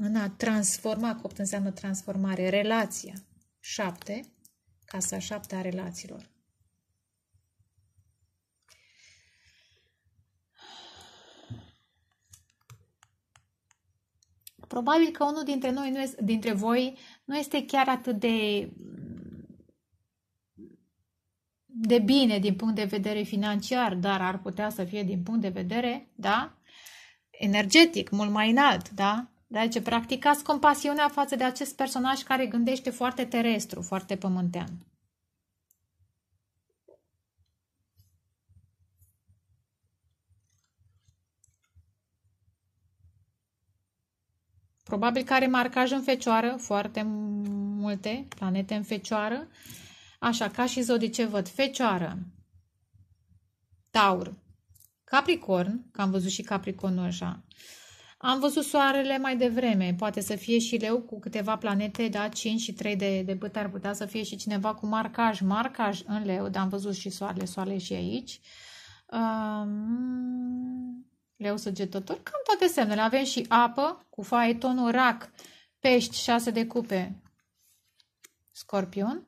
Speaker 1: în a transforma, că înseamnă transformare, relația. Șapte, casa șapte a relațiilor. Probabil că unul dintre noi, nu este, dintre voi, nu este chiar atât de de bine din punct de vedere financiar, dar ar putea să fie din punct de vedere, da? Energetic, mult mai înalt, da? Deci, practicați compasiunea față de acest personaj care gândește foarte terestru, foarte pământean. Probabil că are marcaj în fecioară, foarte multe planete în fecioară. Așa, ca și zodice văd fecioară, taur, capricorn, că am văzut și capricornul așa, am văzut soarele mai devreme, poate să fie și leu cu câteva planete, da, 5 și 3 de, de bât ar putea să fie și cineva cu marcaj, marcaj în leu, dar am văzut și soarele, soarele și aici. Um, leu săgetător, cam toate semnele. Avem și apă cu faetonul rac, pești, 6 de cupe, scorpion.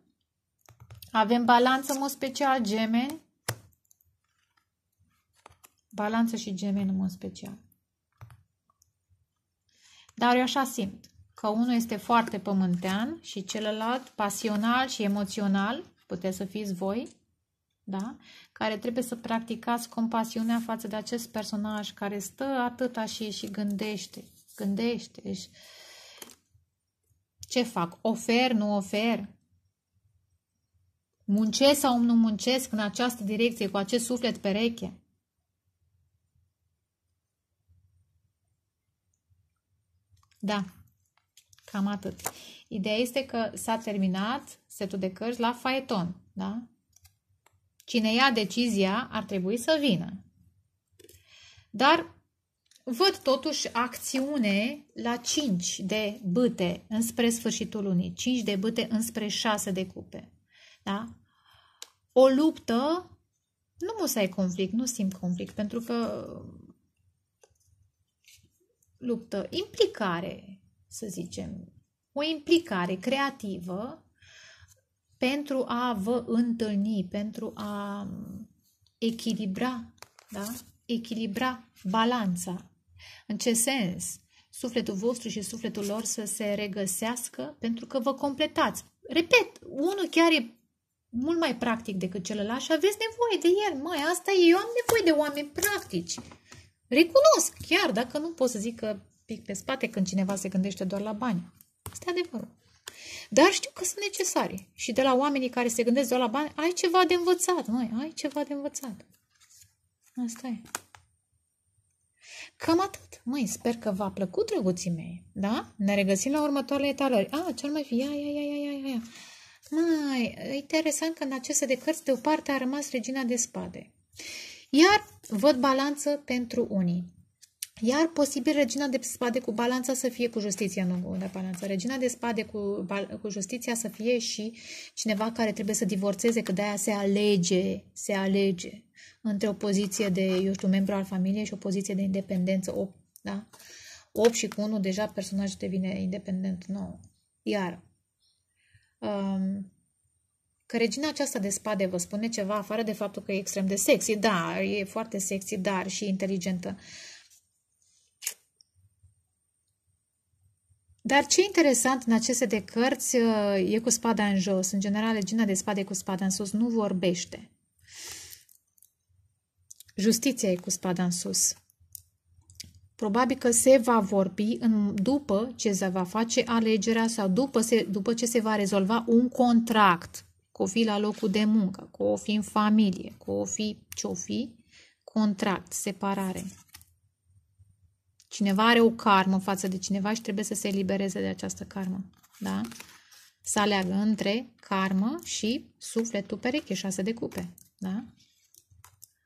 Speaker 1: Avem balanță, mă, special, gemeni. Balanță și gemeni, mă, special. Dar eu așa simt că unul este foarte pământean și celălalt pasional și emoțional, puteți să fiți voi, da? care trebuie să practicați compasiunea față de acest personaj care stă atâta și, și gândește, gândește. Și... ce fac? Ofer, nu ofer? Muncesc sau nu muncesc în această direcție, cu acest suflet pereche? Da, cam atât. Ideea este că s-a terminat setul de cărți la faeton, da? Cine ia decizia ar trebui să vină. Dar văd totuși acțiune la 5 de băte înspre sfârșitul lunii, 5 de băte înspre 6 de cupe. Da? O luptă, nu o să ai conflict, nu simt conflict, pentru că luptă, implicare, să zicem, o implicare creativă pentru a vă întâlni, pentru a echilibra, da? Echilibra balanța. În ce sens? Sufletul vostru și sufletul lor să se regăsească pentru că vă completați. Repet, unul chiar e mult mai practic decât celălalt și aveți nevoie de el. Mai asta e, eu am nevoie de oameni practici. Recunosc, chiar dacă nu pot să zic că pic pe spate când cineva se gândește doar la bani. Este adevărul. Dar știu că sunt necesare. Și de la oamenii care se gândesc doar la bani, ai ceva de învățat, mai, ai ceva de învățat. Asta e. Cam atât. Măi, sper că v-a plăcut, drăguții mei. Da? Ne regăsim la următoarele etalări. A, cel mai fi, ia, ia, ia, ia, ia, ia. Mai, interesant că în aceste de cărți de o parte a rămas regina de spade. Iar văd balanță pentru unii. Iar posibil regina de spade cu balanța să fie cu justiția, nu de balanță. Regina de spade cu, cu justiția să fie și cineva care trebuie să divorțeze, că de-aia se alege, se alege între o poziție de, eu știu, membru al familiei și o poziție de independență 8, da? 8 și cu 1 deja personajul devine independent nou Iar um, că regina aceasta de spade vă spune ceva afară de faptul că e extrem de sexy, da, e foarte sexy, dar și inteligentă. Dar ce interesant în aceste de cărți uh, e cu spada în jos. În general, regina de spade cu spada în sus nu vorbește. Justiția e cu spada în sus. Probabil că se va vorbi în, după ce se va face alegerea sau după, se, după ce se va rezolva un contract cu o fi la locul de muncă, cu o fi în familie, cu o fi ce-o fi, contract, separare. Cineva are o karmă față de cineva și trebuie să se elibereze de această karmă. Da? Să aleagă între karmă și sufletul pereche, șase de cupe. Da?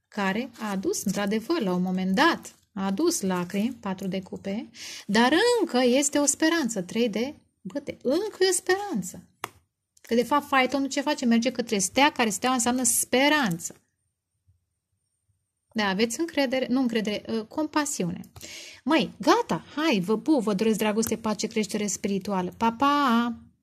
Speaker 1: Care a adus, într-adevăr, la un moment dat, a adus lacrimi, patru de cupe, dar încă este o speranță, trei de băte. Încă e o speranță. Că de fapt faetonul ce face? Merge către stea, care stea înseamnă speranță. Da, aveți încredere, nu încredere, uh, compasiune. Măi, gata, hai, vă pup, vă doresc dragoste, pace, creștere spirituală. Pa, pa!